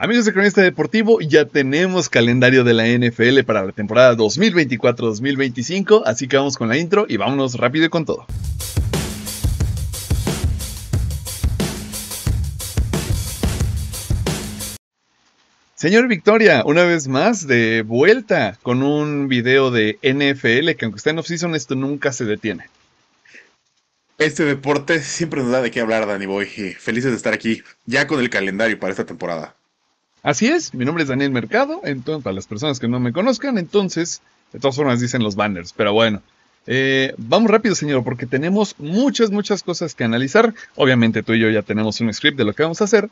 Amigos de Cronista Deportivo, ya tenemos calendario de la NFL para la temporada 2024-2025, así que vamos con la intro y vámonos rápido y con todo. Señor Victoria, una vez más de vuelta con un video de NFL que aunque está en off-season esto nunca se detiene. Este deporte siempre nos da de qué hablar, Danny Boy. felices de estar aquí ya con el calendario para esta temporada. Así es, mi nombre es Daniel Mercado, entonces, para las personas que no me conozcan, entonces, de todas formas dicen los banners, pero bueno. Eh, vamos rápido, señor, porque tenemos muchas, muchas cosas que analizar. Obviamente tú y yo ya tenemos un script de lo que vamos a hacer,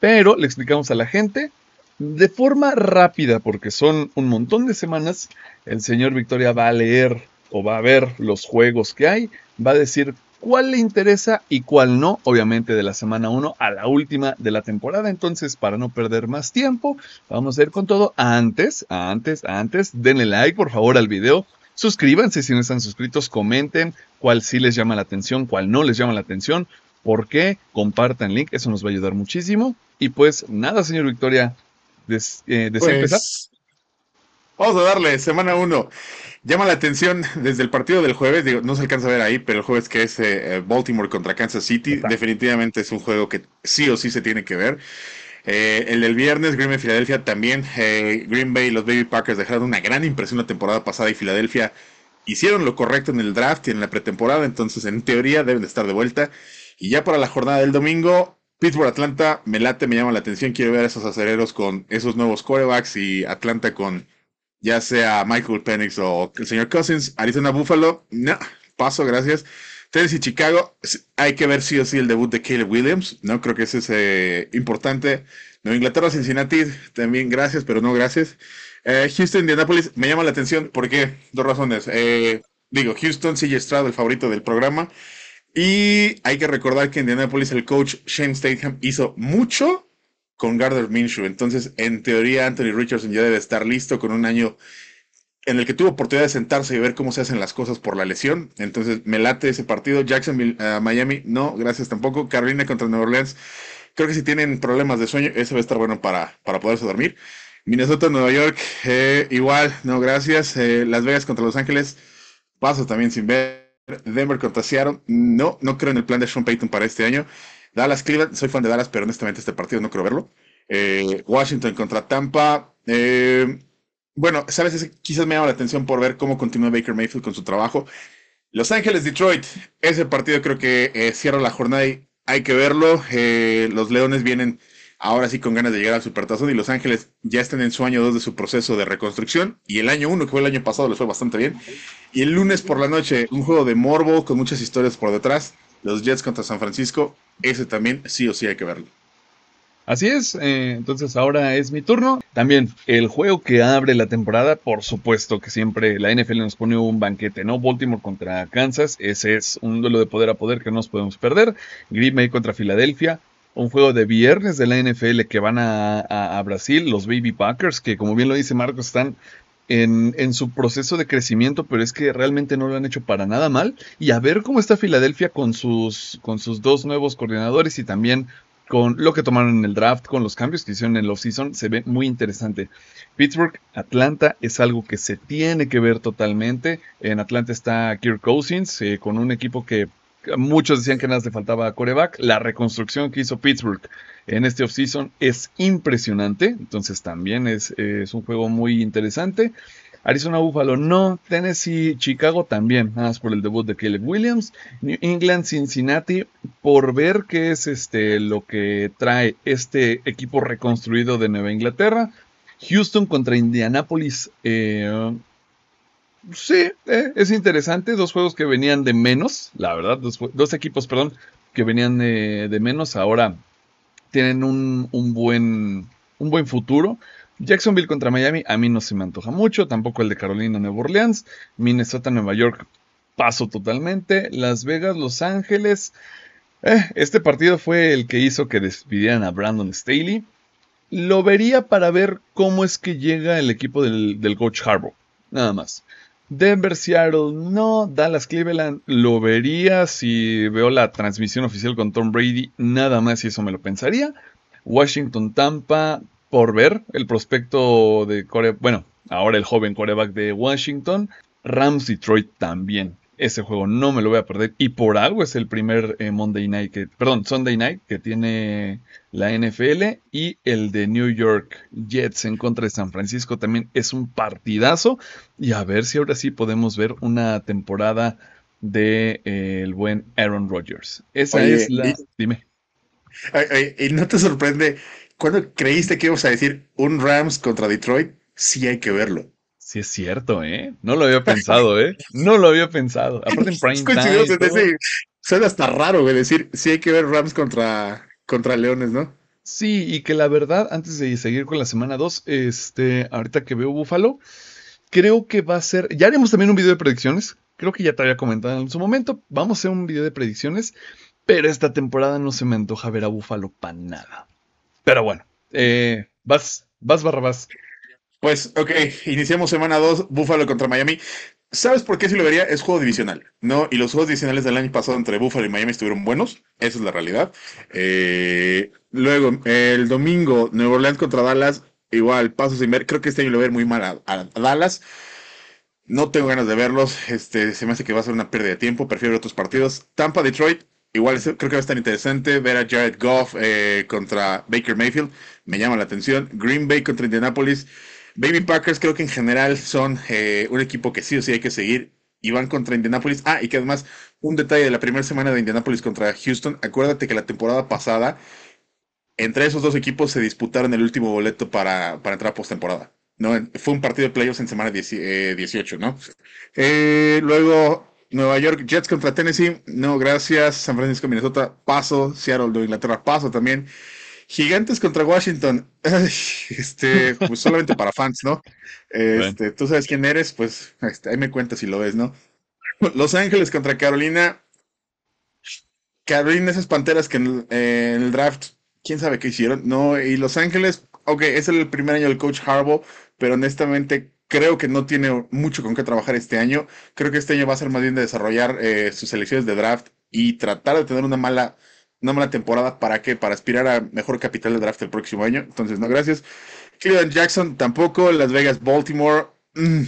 pero le explicamos a la gente de forma rápida, porque son un montón de semanas. El señor Victoria va a leer o va a ver los juegos que hay, va a decir cuál le interesa y cuál no, obviamente de la semana 1 a la última de la temporada. Entonces, para no perder más tiempo, vamos a ir con todo. Antes, antes, antes, denle like por favor al video. Suscríbanse si no están suscritos, comenten cuál sí les llama la atención, cuál no les llama la atención, por qué, compartan link, eso nos va a ayudar muchísimo. Y pues nada, señor Victoria, des, eh, pues, empezar. Vamos a darle, semana uno. Llama la atención desde el partido del jueves, digo, no se alcanza a ver ahí, pero el jueves que es eh, eh, Baltimore contra Kansas City, definitivamente es un juego que sí o sí se tiene que ver. Eh, el del viernes, Green Bay, Filadelfia también. Green Bay y los Baby Packers dejaron una gran impresión la temporada pasada y Filadelfia hicieron lo correcto en el draft y en la pretemporada, entonces en teoría deben de estar de vuelta. Y ya para la jornada del domingo, Pittsburgh Atlanta, me late, me llama la atención, quiero ver a esos acereros con esos nuevos corebacks y Atlanta con ya sea Michael Penix o el señor Cousins, Arizona Buffalo, no, paso, gracias. Tennessee Chicago, hay que ver sí o sí el debut de Caleb Williams, no creo que ese es eh, importante. Nueva Inglaterra, Cincinnati, también gracias, pero no gracias. Eh, Houston, Indianapolis, me llama la atención ¿Por qué? dos razones. Eh, digo, Houston sigue estrado el favorito del programa. Y hay que recordar que en Indianapolis el coach Shane Statham hizo mucho con Gardner Minshew. Entonces, en teoría, Anthony Richardson ya debe estar listo con un año en el que tuvo oportunidad de sentarse y ver cómo se hacen las cosas por la lesión. Entonces, me late ese partido. Jacksonville, eh, Miami, no, gracias tampoco. Carolina contra Nueva Orleans. Creo que si tienen problemas de sueño, ese va a estar bueno para, para poderse dormir. Minnesota, Nueva York, eh, igual, no, gracias. Eh, las Vegas contra Los Ángeles, paso también sin ver. Denver contra Seattle, no, no creo en el plan de Sean Payton para este año. Dallas Cleveland, soy fan de Dallas, pero honestamente este partido no creo verlo. Eh, Washington contra Tampa. Eh, bueno, sabes, quizás me llama la atención por ver cómo continúa Baker Mayfield con su trabajo. Los Ángeles, Detroit, ese partido creo que eh, cierra la jornada y hay que verlo. los Leones vienen ahora sí con ganas de llegar al Supertazón y Los Ángeles ya están en su año 2 de su proceso de reconstrucción y el año 1 que fue el año pasado les fue bastante bien. Y el lunes por la noche, un juego de morbo con muchas historias por detrás. Los Jets contra San Francisco, ese también sí o sí hay que verlo. Así es, eh, entonces ahora es mi turno. También el juego que abre la temporada, por supuesto que siempre la NFL nos pone un banquete, ¿no? Baltimore contra Kansas, ese es un duelo de poder a poder que no nos podemos perder. Green Bay contra Filadelfia, un juego de viernes de la NFL que van a, a Brasil, los Baby Packers, que como bien lo dice Marcos, están en, su proceso de crecimiento, pero es que realmente no lo han hecho para nada mal. Y a ver cómo está Filadelfia con sus, con sus dos nuevos coordinadores y también con lo que tomaron en el draft, con los cambios que hicieron en los offseason, se ve muy interesante. Pittsburgh, Atlanta es algo que se tiene que ver totalmente. En Atlanta está Kirk Cousins eh, con un equipo que muchos decían que nada le faltaba a coreback. La reconstrucción que hizo Pittsburgh en este offseason es impresionante. Entonces también es, un juego muy interesante. Arizona Buffalo no, Tennessee, Chicago también, nada más por el debut de Caleb Williams, New England, Cincinnati, por ver qué es este, lo que trae este equipo reconstruido de Nueva Inglaterra, Houston contra Indianapolis, eh, sí, eh, es interesante, dos juegos que venían de menos, la verdad, dos, equipos, perdón, que venían de menos, ahora tienen un, buen, un buen futuro. Jacksonville contra Miami a mí no se me antoja mucho, tampoco el de Carolina, Nueva Orleans, Minnesota, Nueva York, paso totalmente, Las Vegas, Los Ángeles. Eh, este partido fue el que hizo que despidieran a Brandon Staley. Lo vería para ver cómo es que llega el equipo del, del coach Harbaugh, nada más. Denver, Seattle, no. Dallas, Cleveland, lo vería si veo la transmisión oficial con Tom Brady, nada más y eso me lo pensaría. Washington, Tampa, por ver el prospecto de Corea, bueno, ahora el joven coreback de Washington. Rams, Detroit también. Ese juego no me lo voy a perder. Y por algo es el primer eh, Monday Night, perdón, Sunday Night que tiene la NFL y el de New York Jets en contra de San Francisco también es un partidazo. Y a ver si ahora sí podemos ver una temporada de eh, el buen Aaron Rodgers. Esa es la... dime. Y, no te sorprende, cuando creíste que íbamos a decir un Rams contra Detroit? Sí hay que verlo. Sí, es cierto, ¿eh? No lo había pensado, ¿eh? No lo había pensado. Aparte en prime Suena hasta raro, güey, decir, si hay que ver Rams contra, contra Leones, ¿no? Sí, y que la verdad, antes de seguir con la semana 2, este, ahorita que veo Búfalo, creo que va a ser. Ya haremos también un video de predicciones. Creo que ya te había comentado en su momento. Vamos a hacer un video de predicciones. Pero esta temporada no se me antoja ver a Búfalo para nada. Pero bueno, eh, vas, vas, barra, vas. Pues, ok, iniciamos semana 2, Buffalo contra Miami. ¿Sabes por qué si lo vería? Es juego divisional, ¿no? Y los juegos divisionales del año pasado entre Buffalo y Miami estuvieron buenos, esa es la realidad. Eh, luego, el domingo, Nueva Orleans contra Dallas, igual, paso sin ver. Creo que este año lo ver muy mal a, Dallas. No tengo ganas de verlos, este, se me hace que va a ser una pérdida de tiempo, prefiero otros partidos. Tampa, Detroit, igual creo que va a estar interesante ver a Jared Goff eh, contra Baker Mayfield, me llama la atención. Green Bay contra Indianapolis Baby Packers creo que en general son eh, un equipo que sí o sí hay que seguir y van contra Indianapolis. Ah, y que además, un detalle de la primera semana de Indianapolis contra Houston. Acuérdate que la temporada pasada, entre esos dos equipos se disputaron el último boleto para, entrar a postemporada. ¿no? Fue un partido de playoffs en semana 18, eh, ¿no? Eh, luego, Nueva York Jets contra Tennessee. No, gracias. San Francisco, Minnesota, paso. Seattle de Inglaterra, paso también. Gigantes contra Washington. Este, pues solamente para fans, ¿no? Este, tú sabes quién eres, pues este, ahí me cuentas si lo ves, ¿no? Los Ángeles contra Carolina. Carolina, esas panteras que eh, en, el, draft, quién sabe qué hicieron, ¿no? Y Los Ángeles, ok, es el primer año del coach Harbaugh, pero honestamente creo que no tiene mucho con qué trabajar este año. Creo que este año va a ser más bien de desarrollar eh, sus selecciones de draft y tratar de tener una mala una mala temporada, ¿para qué? Para aspirar a mejor capital de draft el próximo año. Entonces, no, gracias. Cleveland Jackson tampoco, Las Vegas, Baltimore. Mm.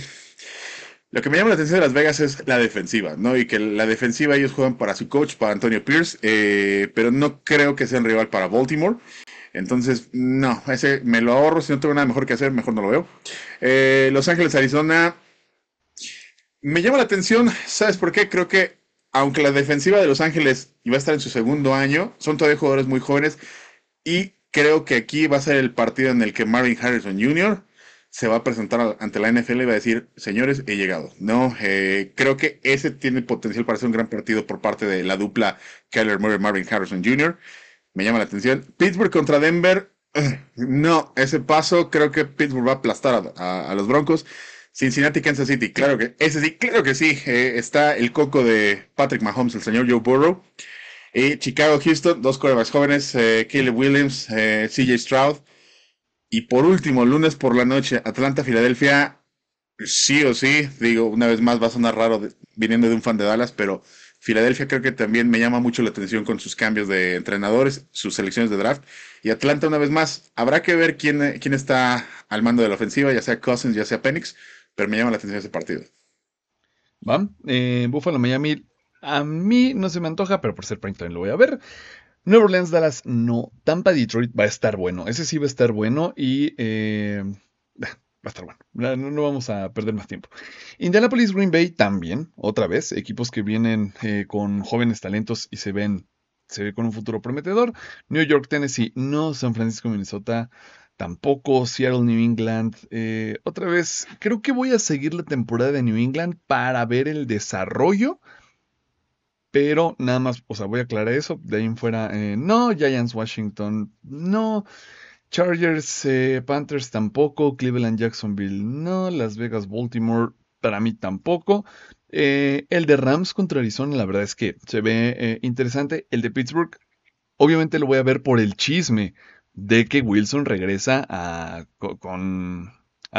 Lo que me llama la atención de Las Vegas es la defensiva, ¿no? Y que la defensiva ellos juegan para su coach, para Antonio Pierce, eh, pero no creo que sea un rival para Baltimore. Entonces, no, ese me lo ahorro. Si no tengo nada mejor que hacer, mejor no lo veo. Eh, Los Ángeles, Arizona. Me llama la atención, ¿sabes por qué? Creo que aunque la defensiva de Los Ángeles iba a estar en su segundo año, son todavía jugadores muy jóvenes y creo que aquí va a ser el partido en el que Marvin Harrison Jr. se va a presentar ante la NFL y va a decir, señores, he llegado. No, eh, creo que ese tiene potencial para ser un gran partido por parte de la dupla Keller Murray Marvin Harrison Jr. Me llama la atención. Pittsburgh contra Denver. No, ese paso creo que Pittsburgh va a aplastar a los Broncos. Cincinnati, Kansas City, claro que, ese sí, claro que sí, eh, está el coco de Patrick Mahomes, el señor Joe Burrow. y eh, Chicago, Houston, dos corebacks jóvenes, eh, Williams, eh, CJ Stroud. Y por último, lunes por la noche, Atlanta, Filadelfia, sí o sí, digo, una vez más va a sonar raro viniendo de un fan de Dallas, pero Filadelfia creo que también me llama mucho la atención con sus cambios de entrenadores, sus selecciones de draft. Y Atlanta, una vez más, habrá que ver quién, quién está al mando de la ofensiva, ya sea Cousins, ya sea Penix pero me llama la atención ese partido. Va. Eh, Buffalo, Miami. A mí no se me antoja, pero por ser prime lo voy a ver. Nueva Orleans, Dallas, no. Tampa, Detroit va a estar bueno. Ese sí va a estar bueno y. Eh, va a estar bueno. No, vamos a perder más tiempo. Indianapolis, Green Bay también, otra vez. Equipos que vienen eh, con jóvenes talentos y se ven. Se ve con un futuro prometedor. New York, Tennessee, no. San Francisco, Minnesota, tampoco Seattle New England. Eh, otra vez, creo que voy a seguir la temporada de New England para ver el desarrollo. Pero nada más, o sea, voy a aclarar eso. De ahí en fuera, eh, no, Giants Washington, no. Chargers, eh, Panthers tampoco, Cleveland, Jacksonville, no, Las Vegas, Baltimore, para mí tampoco. el de Rams contra Arizona, la verdad es que se ve interesante. El de Pittsburgh, obviamente lo voy a ver por el chisme, de que Wilson regresa a,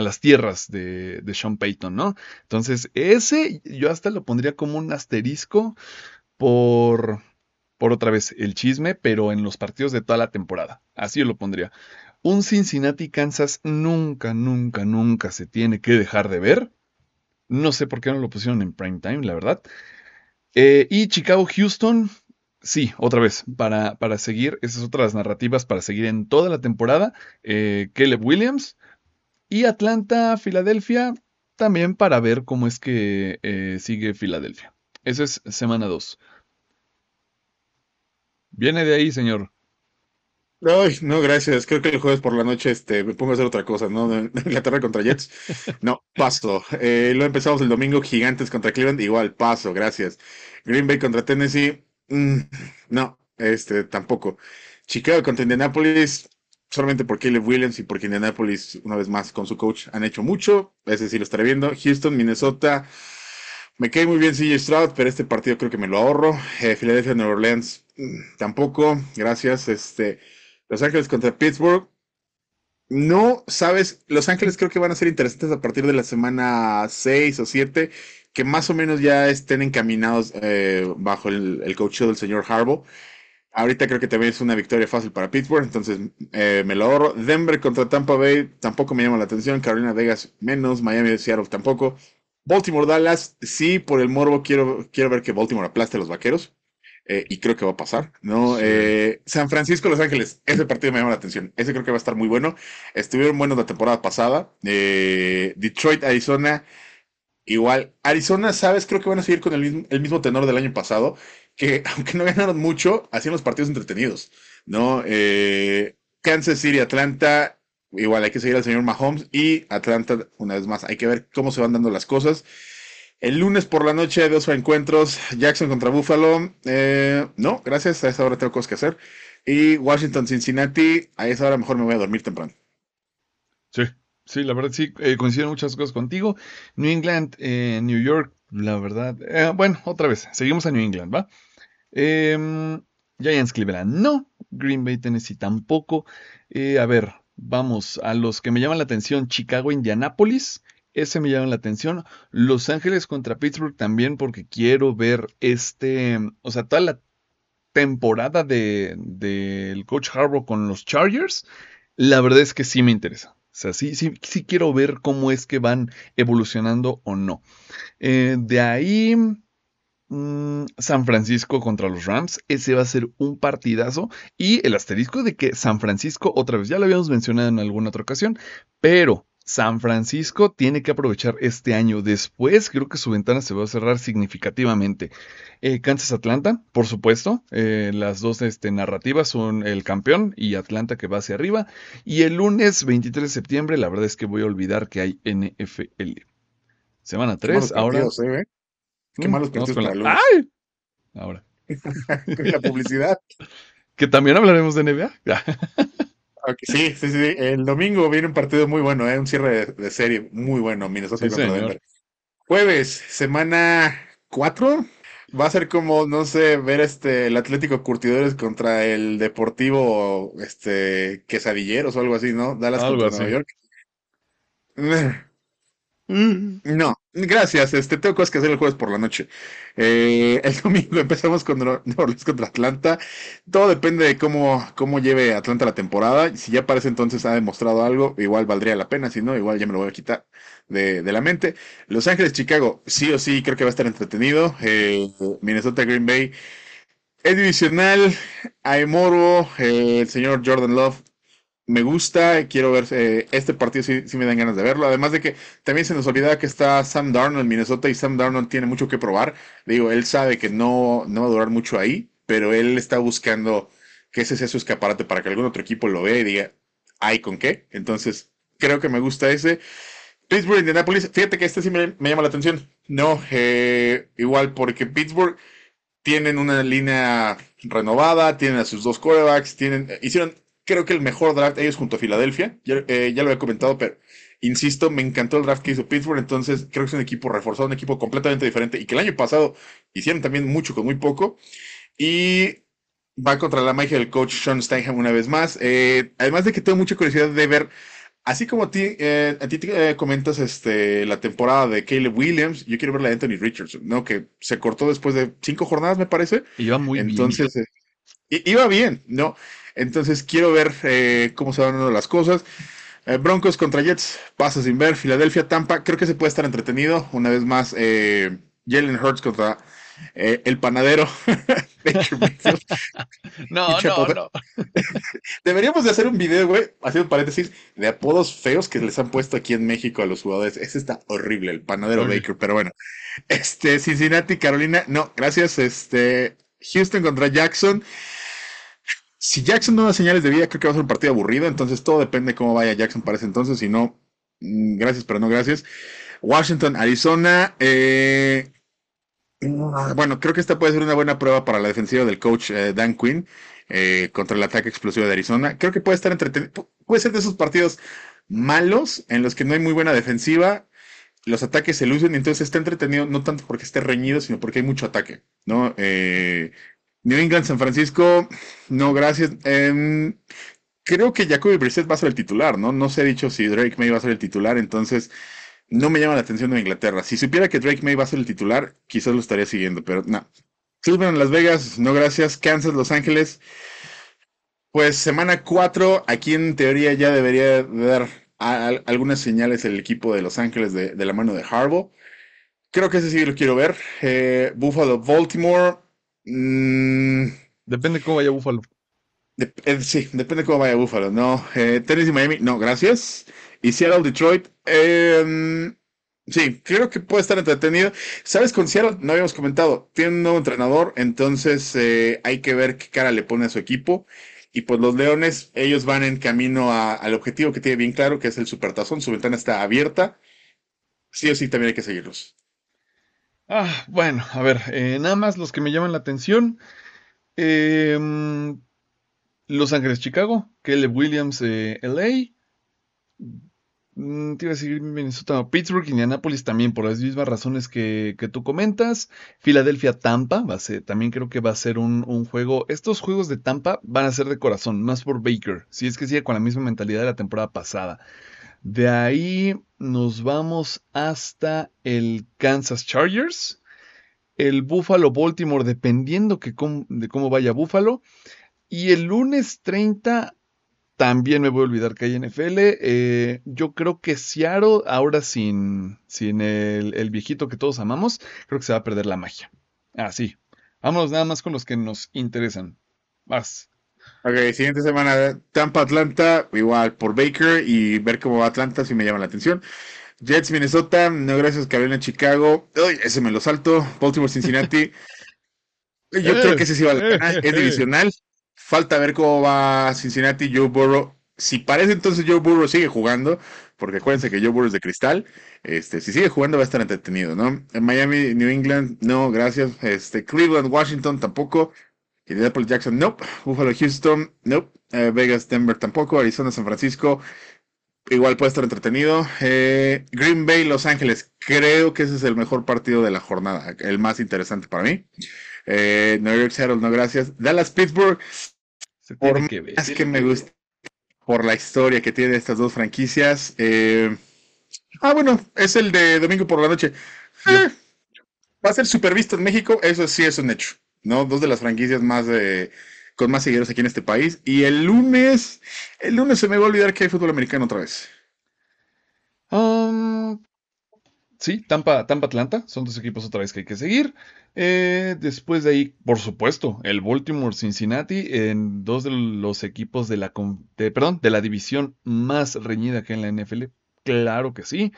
las tierras de, Sean Payton, ¿no? Entonces, ese yo hasta lo pondría como un asterisco por, por otra vez el chisme, pero en los partidos de toda la temporada. Así yo lo pondría. Un Cincinnati Kansas nunca, nunca, nunca se tiene que dejar de ver. No sé por qué no lo pusieron en prime time, la verdad. Eh, y Chicago Houston, sí, otra vez, para, para seguir, esas otras narrativas para seguir en toda la temporada, eh, Caleb Williams y Atlanta, Filadelfia, también para ver cómo es que eh, sigue Filadelfia. Esa es semana 2. Viene de ahí, señor. no, gracias. Creo que el jueves por la noche este, me pongo a hacer otra cosa, ¿no? Inglaterra contra Jets. No, paso. Eh, lo empezamos el domingo, Gigantes contra Cleveland, igual, paso, gracias. Green Bay contra Tennessee, Mm, no, este tampoco. Chicago contra Indianapolis, solamente porque Caleb Williams y porque Indianapolis, una vez más, con su coach, han hecho mucho. Ese sí lo estaré viendo. Houston, Minnesota. Me cae muy bien CJ Stroud, pero este partido creo que me lo ahorro. Filadelfia, eh, New Orleans, mm, tampoco. Gracias. Este, Los Ángeles contra Pittsburgh. No, sabes, Los Ángeles creo que van a ser interesantes a partir de la semana 6 o 7 que más o menos ya estén encaminados eh, bajo el, el coaching del señor Harbaugh. Ahorita creo que también es una victoria fácil para Pittsburgh, entonces eh, me lo ahorro. Denver contra Tampa Bay tampoco me llama la atención. Carolina Vegas menos. Miami Seattle tampoco. Baltimore Dallas, sí, por el morbo quiero, quiero ver que Baltimore aplaste a los vaqueros. Eh, y creo que va a pasar, ¿no? San Francisco, Los Ángeles, ese partido me llama la atención. Ese creo que va a estar muy bueno. Estuvieron buenos la temporada pasada. Detroit, Arizona Igual, Arizona, ¿sabes? Creo que van a seguir con el mismo, tenor del año pasado, que aunque no ganaron mucho, hacían los partidos entretenidos, ¿no? Eh, Kansas City, Atlanta, igual hay que seguir al señor Mahomes y Atlanta, una vez más, hay que ver cómo se van dando las cosas. El lunes por la noche, dos encuentros, Jackson contra Buffalo, eh, no, gracias, a esa hora tengo cosas que hacer. Y Washington, Cincinnati, a esa hora mejor me voy a dormir temprano. Sí, Sí, la verdad sí, eh, coincido coinciden muchas cosas contigo. New England, eh, New York, la verdad. Eh, bueno, otra vez, seguimos a New England, ¿va? Em, Giants Cleveland, no. Green Bay, Tennessee, tampoco. a ver, vamos a los que me llaman la atención: Chicago, Indianápolis. Ese me llama la atención. Los Ángeles contra Pittsburgh también, porque quiero ver este. O sea, toda la temporada del de, coach Harbaugh con los Chargers. La verdad es que sí me interesa sea, sí, quiero ver cómo es que van evolucionando o no. Eh, de ahí, mm, San Francisco contra los Rams. Ese va a ser un partidazo. Y el asterisco de que San Francisco, otra vez, ya lo habíamos mencionado en alguna otra ocasión, pero San Francisco tiene que aprovechar este año. Después creo que su ventana se va a cerrar significativamente. Eh, Kansas Atlanta, por supuesto. Eh, las dos este, narrativas son el campeón y Atlanta que va hacia arriba. Y el lunes 23 de septiembre, la verdad es que voy a olvidar que hay NFL. Semana 3, ahora. Eh, Qué mm, malos no para la... ¡Ay! Ahora. la publicidad. que también hablaremos de NBA. sí, sí, sí. El domingo viene un partido muy bueno, ¿eh? un cierre de, serie muy bueno. Minnesota contra Jueves, semana 4. Va a ser como, no sé, ver este el Atlético Curtidores contra el Deportivo este Quesadilleros o algo así, ¿no? Dallas algo contra así. Nueva York. Mm. no, gracias. Este, tengo cosas que hacer el jueves por la noche. Eh, el domingo empezamos con Norris contra Atlanta. Todo depende de cómo, cómo lleve Atlanta la temporada. Si ya parece entonces ha demostrado algo, igual valdría la pena. Si no, igual ya me lo voy a quitar de, de la mente. Los Ángeles, Chicago, sí o sí, creo que va a estar entretenido. Eh, Minnesota, Green Bay. Es divisional, eh, el señor Jordan Love me gusta, quiero ver, eh, este partido si me dan ganas de verlo, además de que también se nos olvida que está Sam Darnold en Minnesota y Sam Darnold tiene mucho que probar, digo, él sabe que no, no va a durar mucho ahí, pero él está buscando que ese sea su escaparate para que algún otro equipo lo vea y diga, hay con qué, entonces creo que me gusta ese. Pittsburgh, Indianapolis, fíjate que este sí me, llama la atención, no, eh, igual porque Pittsburgh tienen una línea renovada, tienen a sus dos quarterbacks, tienen, hicieron creo que el mejor draft ellos junto a Filadelfia. Eh, ya, lo había comentado, pero insisto, me encantó el draft que hizo Pittsburgh. Entonces creo que es un equipo reforzado, un equipo completamente diferente y que el año pasado hicieron también mucho con muy poco. Y va contra la magia del coach Sean Steinham una vez más. Eh, además de que tengo mucha curiosidad de ver. Así como a ti, eh, a ti comentas este, la temporada de Caleb Williams, yo quiero ver la de Anthony Richardson, ¿no? Que se cortó después de cinco jornadas, me parece. Y iba muy Entonces, Iba bien, ¿no? Entonces quiero ver eh, cómo se van dando las cosas. Eh, Broncos contra Jets, pasa sin ver. Filadelfia, Tampa, creo que se puede estar entretenido. Una vez más, eh, Jalen Hurts contra el panadero. no, no, no. Deberíamos de hacer un video, güey, haciendo paréntesis, de apodos feos que les han puesto aquí en México a los jugadores. Ese está horrible, el panadero Baker, pero bueno. Este, Cincinnati, Carolina, no, gracias. Este, Houston contra Jackson. Si Jackson no da señales de vida, creo que va a ser un partido aburrido. Entonces todo depende de cómo vaya Jackson para ese entonces. Si no, mm, gracias, pero no gracias. Washington, Arizona. Eh, ah, bueno, creo que esta puede ser una buena prueba para la defensiva del coach eh, Dan Quinn eh, contra el ataque explosivo de Arizona. Creo que puede estar entretenido. Puede ser de esos partidos malos en los que no hay muy buena defensiva. Los ataques se lucen y entonces está entretenido no tanto porque esté reñido, sino porque hay mucho ataque, ¿no? New England, San Francisco, no, gracias. Em, creo que Jacoby Brissett va a ser el titular, ¿no? No se ha dicho si Drake May va a ser el titular, entonces no me llama la atención de Inglaterra. Si supiera que Drake May va a ser el titular, quizás lo estaría siguiendo, pero no. Cleveland, Las Vegas, no gracias. Kansas, Los Ángeles. Pues semana 4, aquí en teoría ya debería dar algunas señales el equipo de Los Ángeles de, la mano de Harbaugh. Creo que ese sí lo quiero ver. Eh, Buffalo, Baltimore Mm, depende cómo vaya Búfalo. Eh, sí, depende cómo vaya Búfalo. No, eh, Tennessee, Miami, no, gracias. Y Seattle, Detroit. Em, sí, creo que puede estar entretenido. Sabes, con Seattle no habíamos comentado, tiene un nuevo entrenador, entonces eh, hay que ver qué cara le pone a su equipo. Y pues los Leones, ellos van en camino al objetivo que tiene bien claro, que es el Supertazón. Su ventana está abierta. Sí o sí, también hay que seguirlos. Ah, bueno, a ver, eh, nada más los que me llaman la atención. Em, los Ángeles, Chicago, Caleb Williams, eh, LA. Mm, te iba a Minnesota, Pittsburgh, Indianapolis también por las mismas razones que, tú comentas. Filadelfia, Tampa, va a ser, también creo que va a ser un, un, juego. Estos juegos de Tampa van a ser de corazón, más por Baker. Si es que sigue con la misma mentalidad de la temporada pasada. De ahí nos vamos hasta el Kansas Chargers, el Buffalo Baltimore, dependiendo de cómo vaya Buffalo. Y el lunes 30, también me voy a olvidar que hay NFL. Eh, yo creo que Seattle, ahora sin, sin el, viejito que todos amamos, creo que se va a perder la magia. Ah, sí. Vámonos nada más con los que nos interesan. más. Ok, siguiente semana Tampa Atlanta, igual por Baker y ver cómo va Atlanta si me llama la atención. Jets Minnesota, no gracias Carolina Chicago. Uy, ese me lo salto. Baltimore Cincinnati. Yo creo que ese sí va al pena. Es divisional. Falta ver cómo va Cincinnati, Joe Burrow. Si parece entonces Joe Burrow sigue jugando, porque acuérdense que Joe Burrow es de cristal. Este, si sigue jugando va a estar entretenido, ¿no? Miami, New England, no, gracias. Este, Cleveland, Washington, tampoco. Y Jackson, nope. Buffalo, Houston, nope. Eh, Vegas, Denver tampoco. Arizona, San Francisco. Igual puede estar entretenido. Eh, Green Bay, Los Ángeles. Creo que ese es el mejor partido de la jornada. El más interesante para mí. Eh, New York, Seattle, no gracias. Dallas, Pittsburgh. Por que que me gusta. Por la historia que tiene estas dos franquicias. ah, bueno, es el de domingo por la noche. va a ser supervisto en México. Eso sí es un hecho. ¿no? Dos de las franquicias más eh, con más seguidores aquí en este país. Y el lunes, el lunes se me va a olvidar que hay fútbol americano otra vez. Um, sí, Tampa, Tampa Atlanta, son dos equipos otra vez que hay que seguir. Eh, después de ahí, por supuesto, el Baltimore Cincinnati, en dos de los equipos de la, de la división más reñida que en la NFL. Claro que sí.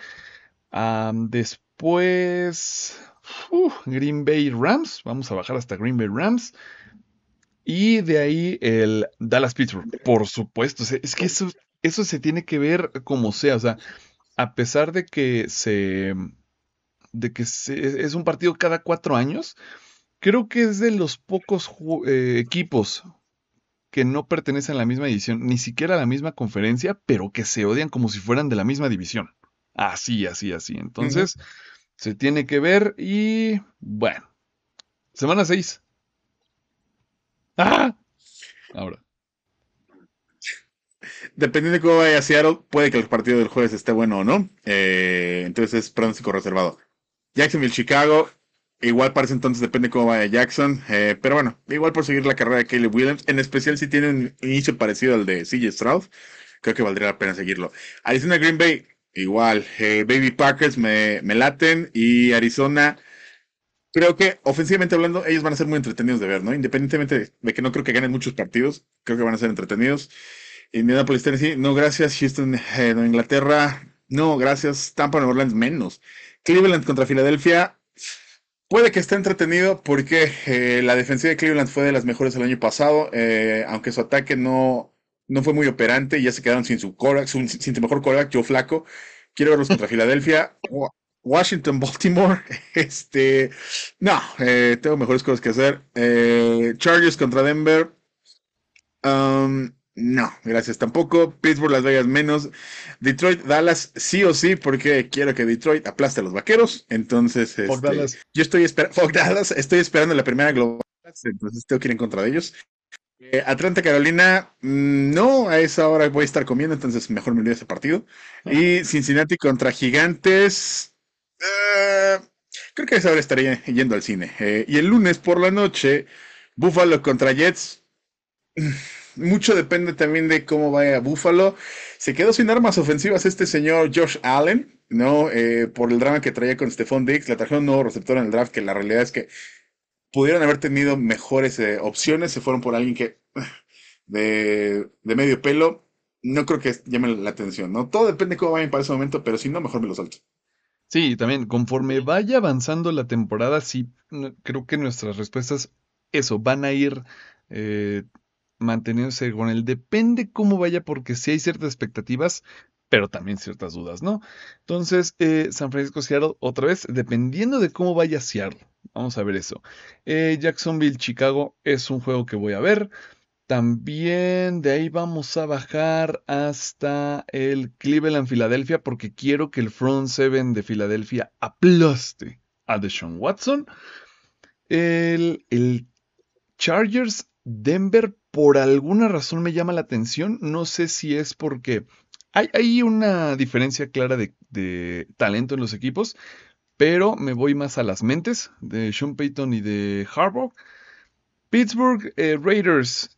después, Green Bay Rams. Vamos a bajar hasta Green Bay Rams. Y de ahí el Dallas Pittsburgh, por supuesto. es que eso, eso se tiene que ver como sea. O sea, a pesar de que se. de que es un partido cada cuatro años. Creo que es de los pocos eh, equipos que no pertenecen a la misma división, ni siquiera a la misma conferencia, pero que se odian como si fueran de la misma división. Así, así, así. Entonces, se tiene que ver y bueno, semana 6. ¡Ah! Ahora. Dependiendo de cómo vaya Seattle, puede que el partido del jueves esté bueno o no. Eh, entonces es pronóstico reservado. Jacksonville, Chicago. Igual parece entonces, depende de cómo vaya Jackson. Eh, pero bueno, igual por seguir la carrera de Caleb Williams. En especial si tiene un inicio parecido al de CJ Stroud. Creo que valdría la pena seguirlo. Arizona Green Bay. Igual, eh, Baby Packers me, laten y Arizona. Creo que ofensivamente hablando, ellos van a ser muy entretenidos de ver, ¿no? Independientemente de, que no creo que ganen muchos partidos, creo que van a ser entretenidos. Y Indianapolis, Tennessee, no gracias. Houston, eh, Inglaterra, no gracias. Tampa, Nueva Orleans, menos. Cleveland contra Filadelfia, puede que esté entretenido porque eh, la defensiva de Cleveland fue de las mejores el año pasado, aunque su ataque no, no fue muy operante, ya se quedaron sin su sin su mejor coreback, yo Flaco. Quiero verlos contra Filadelfia, Washington, Baltimore. Este, no, eh, tengo mejores cosas que hacer. Eh, Chargers contra Denver. Um, no, gracias tampoco. Pittsburgh, Las Vegas menos. Detroit, Dallas, sí o sí, porque quiero que Detroit aplaste a los vaqueros. Entonces, este, yo estoy esperando, Dallas, estoy esperando la primera global. Entonces tengo que ir en contra de ellos. Eh, Atlanta Carolina, mm, no, a esa hora voy a estar comiendo, entonces mejor me olvido ese partido. Y Cincinnati contra Gigantes. Eh, creo que a esa hora estaría yendo al cine. Eh, y el lunes por la noche, Buffalo contra Jets. Mm, mucho depende también de cómo vaya Buffalo. Se quedó sin armas ofensivas este señor Josh Allen, ¿no? por el drama que traía con Stephon Diggs. la trajeron un nuevo receptor en el draft, que la realidad es que pudieron haber tenido mejores eh, opciones, se fueron por alguien que de, de, medio pelo, no creo que llame la atención, ¿no? Todo depende de cómo vayan para ese momento, pero si no, mejor me lo salto. Sí, también, conforme vaya avanzando la temporada, sí, creo que nuestras respuestas, eso, van a ir eh, manteniéndose con él. Depende cómo vaya, porque si hay ciertas expectativas, pero también ciertas dudas, ¿no? Entonces, eh, San Francisco, Seattle, otra vez, dependiendo de cómo vaya Seattle. Vamos a ver eso. Eh, Jacksonville, Chicago es un juego que voy a ver. También de ahí vamos a bajar hasta el Cleveland, Filadelfia, porque quiero que el front seven de Filadelfia aplaste a Deshaun Watson. El, el Chargers, Denver, por alguna razón me llama la atención. No sé si es porque hay, una diferencia clara de, talento en los equipos, pero me voy más a las mentes de Sean Payton y de Harbaugh. Pittsburgh eh, Raiders.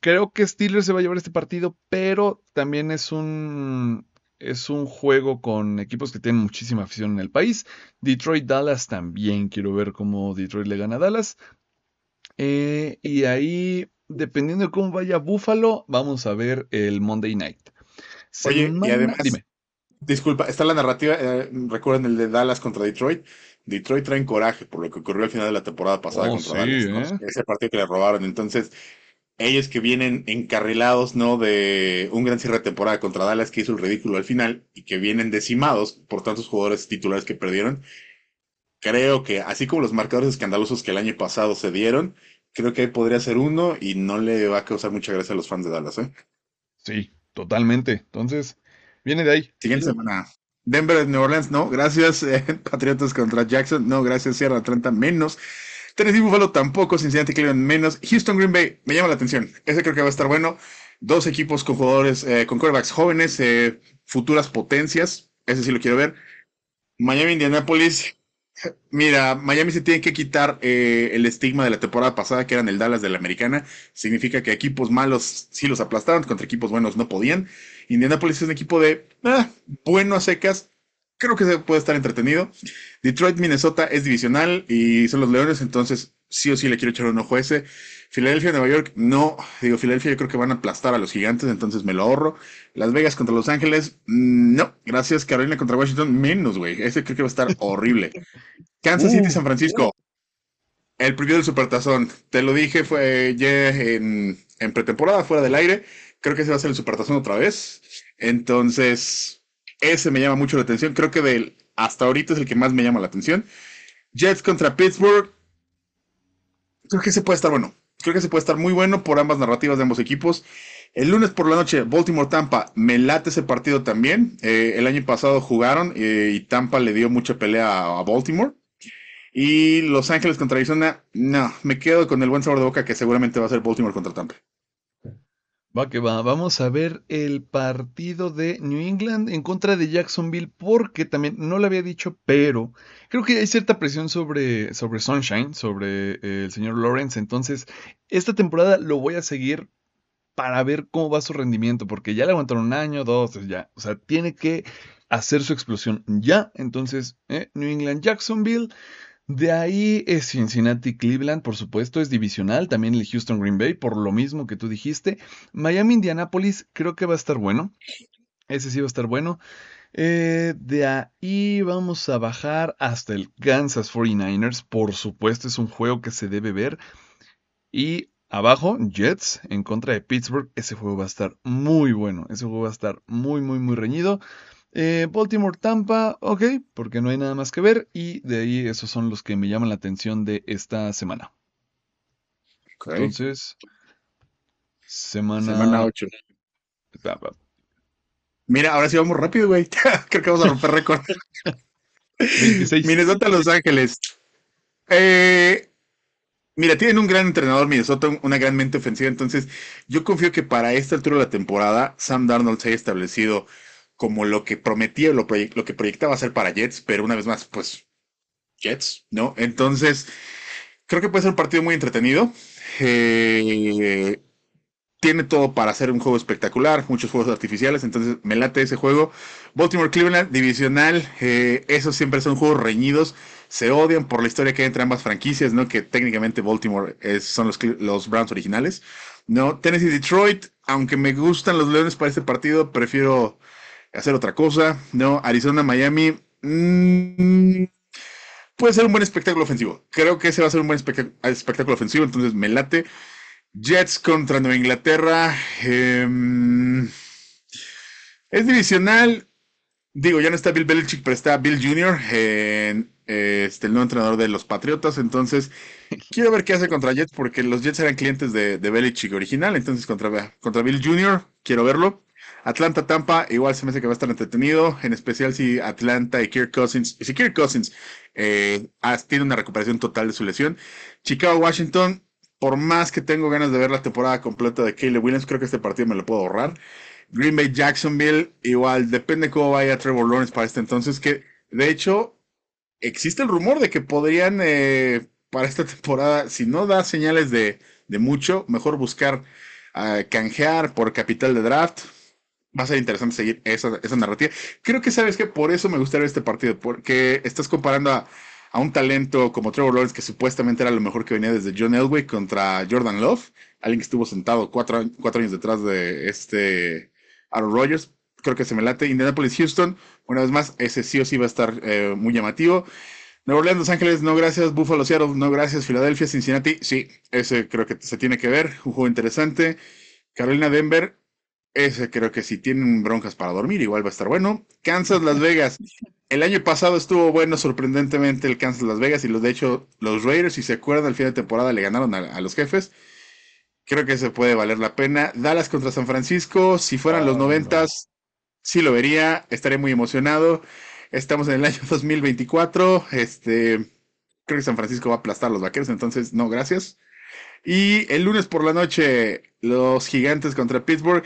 Creo que Steelers se va a llevar este partido, pero también es un es un juego con equipos que tienen muchísima afición en el país. Detroit Dallas también. Quiero ver cómo Detroit le gana a Dallas. Eh, y ahí, dependiendo de cómo vaya Buffalo, vamos a ver el Monday Night. Oye, y además, disculpa, está la narrativa, eh, recuerden el de Dallas contra Detroit. Detroit traen coraje por lo que ocurrió al final de la temporada pasada oh, contra Dallas, ¿no? ¿eh? ese partido que le robaron. Entonces, ellos que vienen encarrilados, ¿no? De un gran cierre de temporada contra Dallas que hizo el ridículo al final y que vienen decimados por tantos jugadores titulares que perdieron. Creo que, así como los marcadores escandalosos que el año pasado se dieron, creo que podría ser uno y no le va a causar mucha gracia a los fans de Dallas, ¿eh? Sí, Totalmente. Entonces, viene de ahí. Siguiente semana. Denver, New Orleans, no, gracias. Eh, Patriotas contra Jackson, no, gracias. Sierra Atlanta, menos. Tennessee Buffalo tampoco. Cincinnati Cleveland, menos. Houston Green Bay, me llama la atención. Ese creo que va a estar bueno. Dos equipos con jugadores, eh, con quarterbacks jóvenes, eh, futuras potencias. Ese sí lo quiero ver. Miami, Indianapolis, Mira, Miami se tiene que quitar eh, el estigma de la temporada pasada, que eran el Dallas de la Americana. Significa que equipos malos sí los aplastaron, contra equipos buenos no podían. Indianapolis es un equipo de ah, bueno a secas. Creo que se puede estar entretenido. Detroit, Minnesota es divisional y son los Leones, entonces sí o sí le quiero echar un ojo a ese. Filadelfia, Nueva York, no. Digo, Filadelfia yo creo que van a aplastar a los gigantes, entonces me lo ahorro. Las Vegas contra Los Ángeles, mm, no. Gracias, Carolina contra Washington, menos, güey. Ese creo que va a estar horrible. Kansas City, uh. San Francisco. El primero del Supertazón. Te lo dije, fue ya en, pretemporada, fuera del aire. Creo que se va a ser el Supertazón otra vez. Entonces, ese me llama mucho la atención. Creo que del, hasta ahorita es el que más me llama la atención. Jets contra Pittsburgh creo que se puede estar bueno. Creo que se puede estar muy bueno por ambas narrativas de ambos equipos. El lunes por la noche, Baltimore-Tampa, me late ese partido también. Eh, el año pasado jugaron eh, y Tampa le dio mucha pelea a, a, Baltimore. Y Los Ángeles contra Arizona, no, me quedo con el buen sabor de boca que seguramente va a ser Baltimore contra Tampa. Va que va, vamos a ver el partido de New England en contra de Jacksonville, porque también no lo había dicho, pero creo que hay cierta presión sobre, sobre Sunshine, sobre eh, el señor Lawrence, entonces esta temporada lo voy a seguir para ver cómo va su rendimiento, porque ya le aguantaron un año, dos, ya, o sea, tiene que hacer su explosión ya, entonces eh, New England Jacksonville. De ahí es Cincinnati, Cleveland, por supuesto, es divisional, también el Houston Green Bay, por lo mismo que tú dijiste. Miami, Indianapolis, creo que va a estar bueno. Ese sí va a estar bueno. Eh, de ahí vamos a bajar hasta el Kansas 49ers, por supuesto, es un juego que se debe ver. Y abajo, Jets en contra de Pittsburgh, ese juego va a estar muy bueno, ese juego va a estar muy, muy, muy reñido. Eh, Baltimore Tampa, ok, porque no hay nada más que ver. Y de ahí esos son los que me llaman la atención de esta semana. Entonces, semana... Semana 8. Mira, ahora sí vamos rápido, güey. Creo que vamos a romper récord. Minnesota Los Ángeles. Eh, mira, tienen un gran entrenador Minnesota, una gran mente ofensiva. Entonces, yo confío que para esta altura de la temporada, Sam Darnold se haya establecido como lo que prometía, lo, que proyectaba ser para Jets, pero una vez más, pues Jets, ¿no? Entonces, creo que puede ser un partido muy entretenido. Eh, tiene todo para hacer un juego espectacular, muchos juegos artificiales, entonces me late ese juego. Baltimore-Cleveland, divisional, eh, esos siempre son juegos reñidos, se odian por la historia que hay entre ambas franquicias, ¿no? Que técnicamente Baltimore son los, los Browns originales, ¿no? Tennessee-Detroit, aunque me gustan los Leones para este partido, prefiero hacer otra cosa, ¿no? Arizona, Miami, mm, puede ser un buen espectáculo ofensivo. Creo que ese va a ser un buen espectáculo, ofensivo, entonces me late. Jets contra Nueva Inglaterra. Em, es divisional. Digo, ya no está Bill Belichick, pero está Bill Jr., este, el nuevo entrenador de los Patriotas. Entonces, quiero ver qué hace contra Jets, porque los Jets eran clientes de, de Belichick original. Entonces, contra Bill Jr., quiero verlo. Atlanta-Tampa, igual se me hace que va a estar entretenido, en especial si Atlanta y Kirk Cousins, si Kirk Cousins eh, tiene una recuperación total de su lesión. Chicago-Washington, por más que tengo ganas de ver la temporada completa de Caleb Williams, creo que este partido me lo puedo ahorrar. Green Bay Jacksonville, igual depende cómo vaya Trevor Lawrence para este entonces, que de hecho existe el rumor de que podrían eh, para esta temporada, si no da señales de, mucho, mejor buscar eh, canjear por capital de draft, va a ser interesante seguir esa, narrativa. Creo que sabes que por eso me gustaría este partido, porque estás comparando a, un talento como Trevor Lawrence, que supuestamente era lo mejor que venía desde John Elway contra Jordan Love, alguien que estuvo sentado cuatro, años detrás de este Aaron Rodgers. Creo que se me late. Indianapolis Houston, una vez más, ese sí o sí va a estar eh, muy llamativo. Nueva Orleans, Los Ángeles, no gracias. Buffalo, Seattle, no gracias. Filadelfia, Cincinnati, sí, ese creo que se tiene que ver. Un juego interesante. Carolina, Denver, ese creo que si tienen broncas para dormir, igual va a estar bueno. Kansas Las Vegas. El año pasado estuvo bueno sorprendentemente el Kansas Las Vegas y los de hecho los Raiders, si se acuerdan, al final de temporada le ganaron a, los jefes. Creo que se puede valer la pena. Dallas contra San Francisco, si fueran los ah, noventas, sí lo vería, estaré muy emocionado. Estamos en el año 2024, este, creo que San Francisco va a aplastar a los vaqueros, entonces no, gracias. Y el lunes por la noche, los gigantes contra Pittsburgh.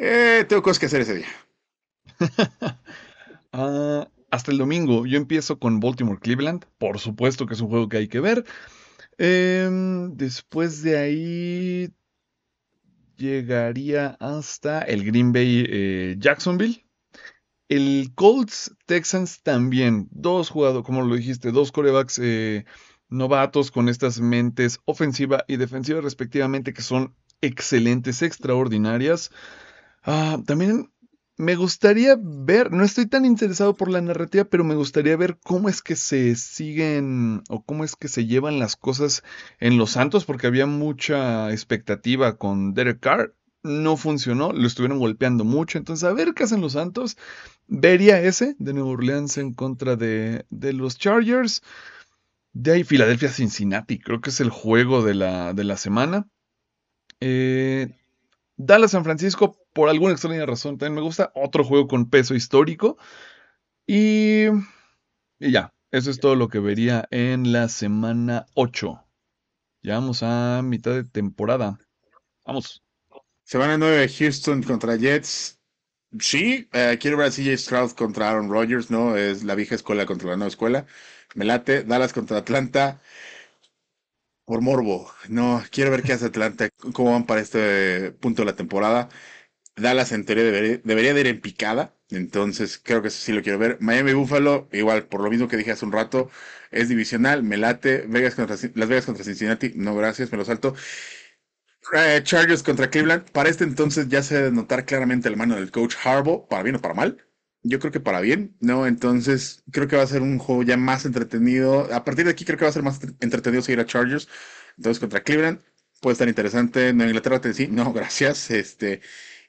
Eh, tengo cosas que hacer ese día. Ah, hasta el domingo. Yo empiezo con Baltimore Cleveland. Por supuesto que es un juego que hay que ver. Em, después de ahí llegaría hasta el Green Bay eh, Jacksonville. El Colts Texans también. Dos jugadores, como lo dijiste, dos corebacks eh, novatos con estas mentes ofensiva y defensiva respectivamente que son excelentes, extraordinarias. Ah, también me gustaría ver, no estoy tan interesado por la narrativa, pero me gustaría ver cómo es que se siguen o cómo es que se llevan las cosas en Los Santos, porque había mucha expectativa con Derek Carr. No funcionó, lo estuvieron golpeando mucho. Entonces, a ver qué hacen los Santos. Vería ese de Nueva Orleans en contra de, los Chargers. De ahí, Filadelfia-Cincinnati. Creo que es el juego de la, de la semana. Eh, Dallas San Francisco, por alguna extraña razón, también me gusta. Otro juego con peso histórico. Y, y ya, eso es todo lo que vería en la semana 8. ya vamos a mitad de temporada. Vamos. Semana 9, Houston contra Jets. Sí, eh, quiero ver a CJ Stroud contra Aaron Rodgers, ¿no? Es la vieja escuela contra la nueva escuela. Me late. Dallas contra Atlanta por morbo. No, quiero ver qué hace Atlanta, cómo van para este punto de la temporada. Dallas en teoría debería, de ir en picada, entonces creo que eso sí lo quiero ver. Miami Buffalo, igual, por lo mismo que dije hace un rato, es divisional, me late. Vegas contra, Las Vegas contra Cincinnati, no gracias, me lo salto. Eh, Chargers contra Cleveland, para este entonces ya se debe notar claramente la mano del coach Harbaugh, para bien o para mal yo creo que para bien, ¿no? Entonces, creo que va a ser un juego ya más entretenido. A partir de aquí, creo que va a ser más entretenido seguir a Chargers. Entonces, contra Cleveland, puede estar interesante. Nueva Inglaterra, sí, no, gracias. Este,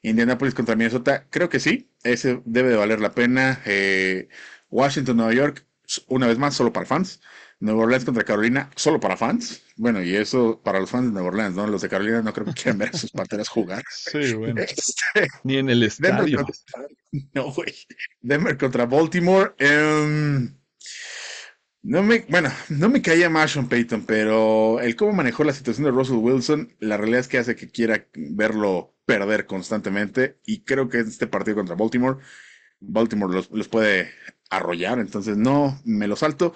Indianapolis contra Minnesota, creo que sí. Ese debe de valer la pena. Eh, Washington, Nueva York, una vez más, solo para fans. Nueva Orleans contra Carolina, solo para fans. Bueno, y eso para los fans de Nueva Orleans, ¿no? Los de Carolina no creo que quieran ver a sus parteras jugar. Sí, bueno. Este, Ni en el estadio. no, güey. Denver contra Baltimore. Em, no me, bueno, no me caía Marshall Payton, pero el cómo manejó la situación de Russell Wilson, la realidad es que hace que quiera verlo perder constantemente. Y creo que este partido contra Baltimore, Baltimore los, los puede arrollar. Entonces, no me lo salto.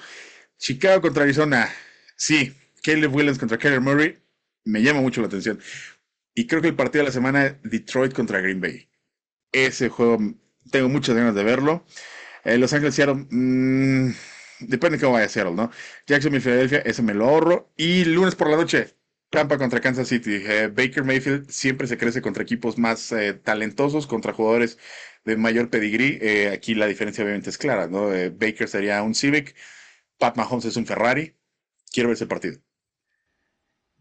Chicago contra Arizona. Sí, Caleb Williams contra Kyler Murray me llama mucho la atención. Y creo que el partido de la semana Detroit contra Green Bay. Ese juego tengo muchas ganas de verlo. Eh, Los Ángeles Seattle, mm, depende de cómo vaya Seattle, ¿no? Jacksonville, Filadelfia, ese me lo ahorro. Y lunes por la noche, Tampa contra Kansas City. Eh, Baker Mayfield siempre se crece contra equipos más eh, talentosos, contra jugadores de mayor pedigrí. aquí la diferencia obviamente es clara, ¿no? Baker sería un Civic, Pat Mahomes es un Ferrari. Quiero ver ese partido.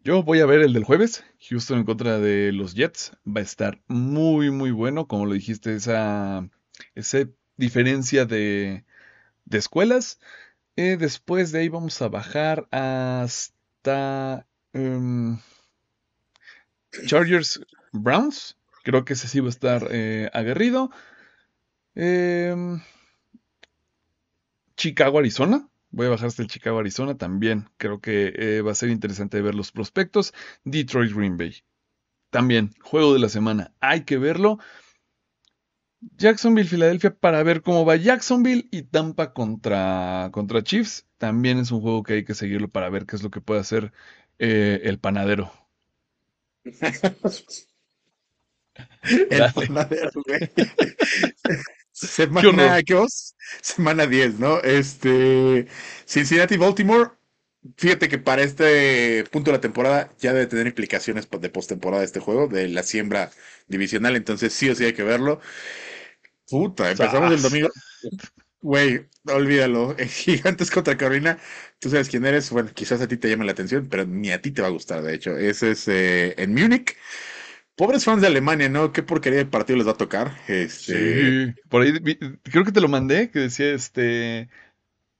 Yo voy a ver el del jueves, Houston en contra de los Jets. Va a estar muy, muy bueno. Como lo dijiste, esa, diferencia de, escuelas. Eh, después de ahí vamos a bajar hasta em, Chargers Browns. Creo que ese sí va a estar eh, aguerrido. Em, Chicago, Arizona. Voy a bajar hasta el Chicago, Arizona también. Creo que eh, va a ser interesante ver los prospectos. Detroit, Green Bay. También, juego de la semana. Hay que verlo. Jacksonville, Filadelfia, para ver cómo va Jacksonville y Tampa contra, contra Chiefs. También es un juego que hay que seguirlo para ver qué es lo que puede hacer eh, el panadero. el panadero, güey. Semana, 10, ¿no? Este, Cincinnati, Baltimore. Fíjate que para este punto de la temporada ya debe tener implicaciones de postemporada este juego, de la siembra divisional, entonces sí o sí hay que verlo. Puta, empezamos el domingo. Güey, olvídalo. Gigantes contra Carolina. Tú sabes quién eres. Bueno, quizás a ti te llame la atención, pero ni a ti te va a gustar, de hecho. Ese es en Múnich. Pobres fans de Alemania, ¿no? Qué porquería de partido les va a tocar. Este. Sí, por ahí creo que te lo mandé, que decía este.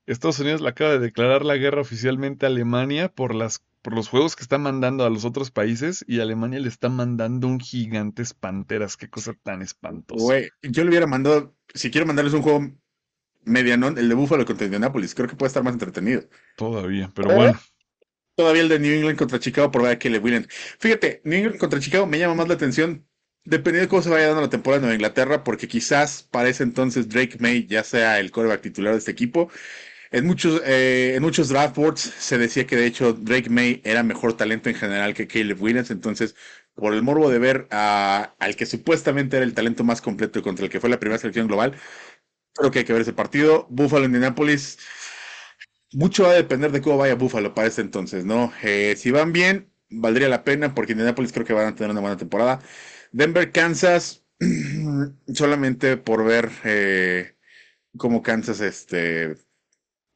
Estados Unidos le acaba de declarar la guerra oficialmente a Alemania por las por los juegos que está mandando a los otros países y Alemania le está mandando un gigantes panteras. Qué cosa tan espantosa. Güey, yo le hubiera mandado, si quiero mandarles un juego medianón, el de Búfalo contra Indianapolis, creo que puede estar más entretenido. Todavía, pero ¿Eh? bueno todavía el de New England contra Chicago por ver a Caleb Williams. Fíjate, New England contra Chicago me llama más la atención dependiendo de cómo se vaya dando la temporada en Nueva Inglaterra, porque quizás para ese entonces Drake May ya sea el coreback titular de este equipo. En muchos, eh, en muchos draft boards se decía que de hecho Drake May era mejor talento en general que Caleb Williams, entonces por el morbo de ver al que supuestamente era el talento más completo contra el que fue la primera selección global, creo que hay que ver ese partido. Buffalo, Indianapolis, mucho va a depender de cómo vaya Buffalo para este entonces, ¿no? Eh, si van bien, valdría la pena porque Indianapolis creo que van a tener una buena temporada. Denver, Kansas, solamente por ver eh, cómo Kansas este,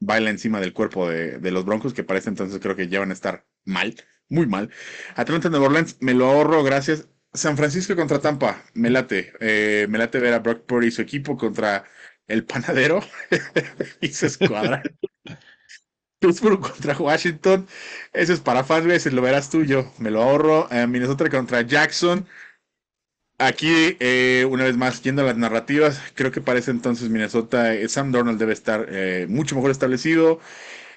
baila encima del cuerpo de, los Broncos, que para este entonces creo que ya van a estar mal, muy mal. Atlanta, Nueva Orleans, me lo ahorro, gracias. San Francisco contra Tampa, me late. Eh, me late ver a Brock Purdy y su equipo contra el panadero y su escuadra. Pittsburgh contra Washington. Eso es para ese lo verás tuyo. Me lo ahorro. Eh, Minnesota contra Jackson. Aquí, eh, una vez más, yendo a las narrativas, creo que parece entonces Minnesota, eh, Sam Darnold debe estar mucho mejor establecido.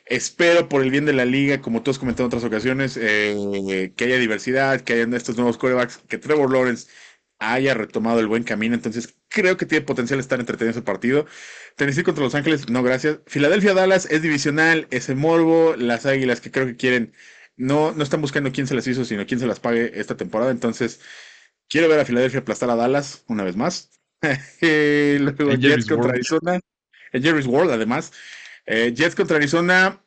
Espero por el bien de la liga, como todos comentado en otras ocasiones, que haya diversidad, que haya estos nuevos corebacks, que Trevor Lawrence haya retomado el buen camino. Entonces, creo que tiene potencial estar entretenido ese partido. Tennessee contra Los Ángeles, no, gracias. Filadelfia Dallas es divisional, ese morbo, las águilas que creo que quieren, no, no están buscando quién se las hizo, sino quién se las pague esta temporada. Entonces, quiero ver a Filadelfia aplastar a Dallas una vez más. Eh, Jets contra Arizona. Jerry's World, además. Eh, Jets contra Arizona.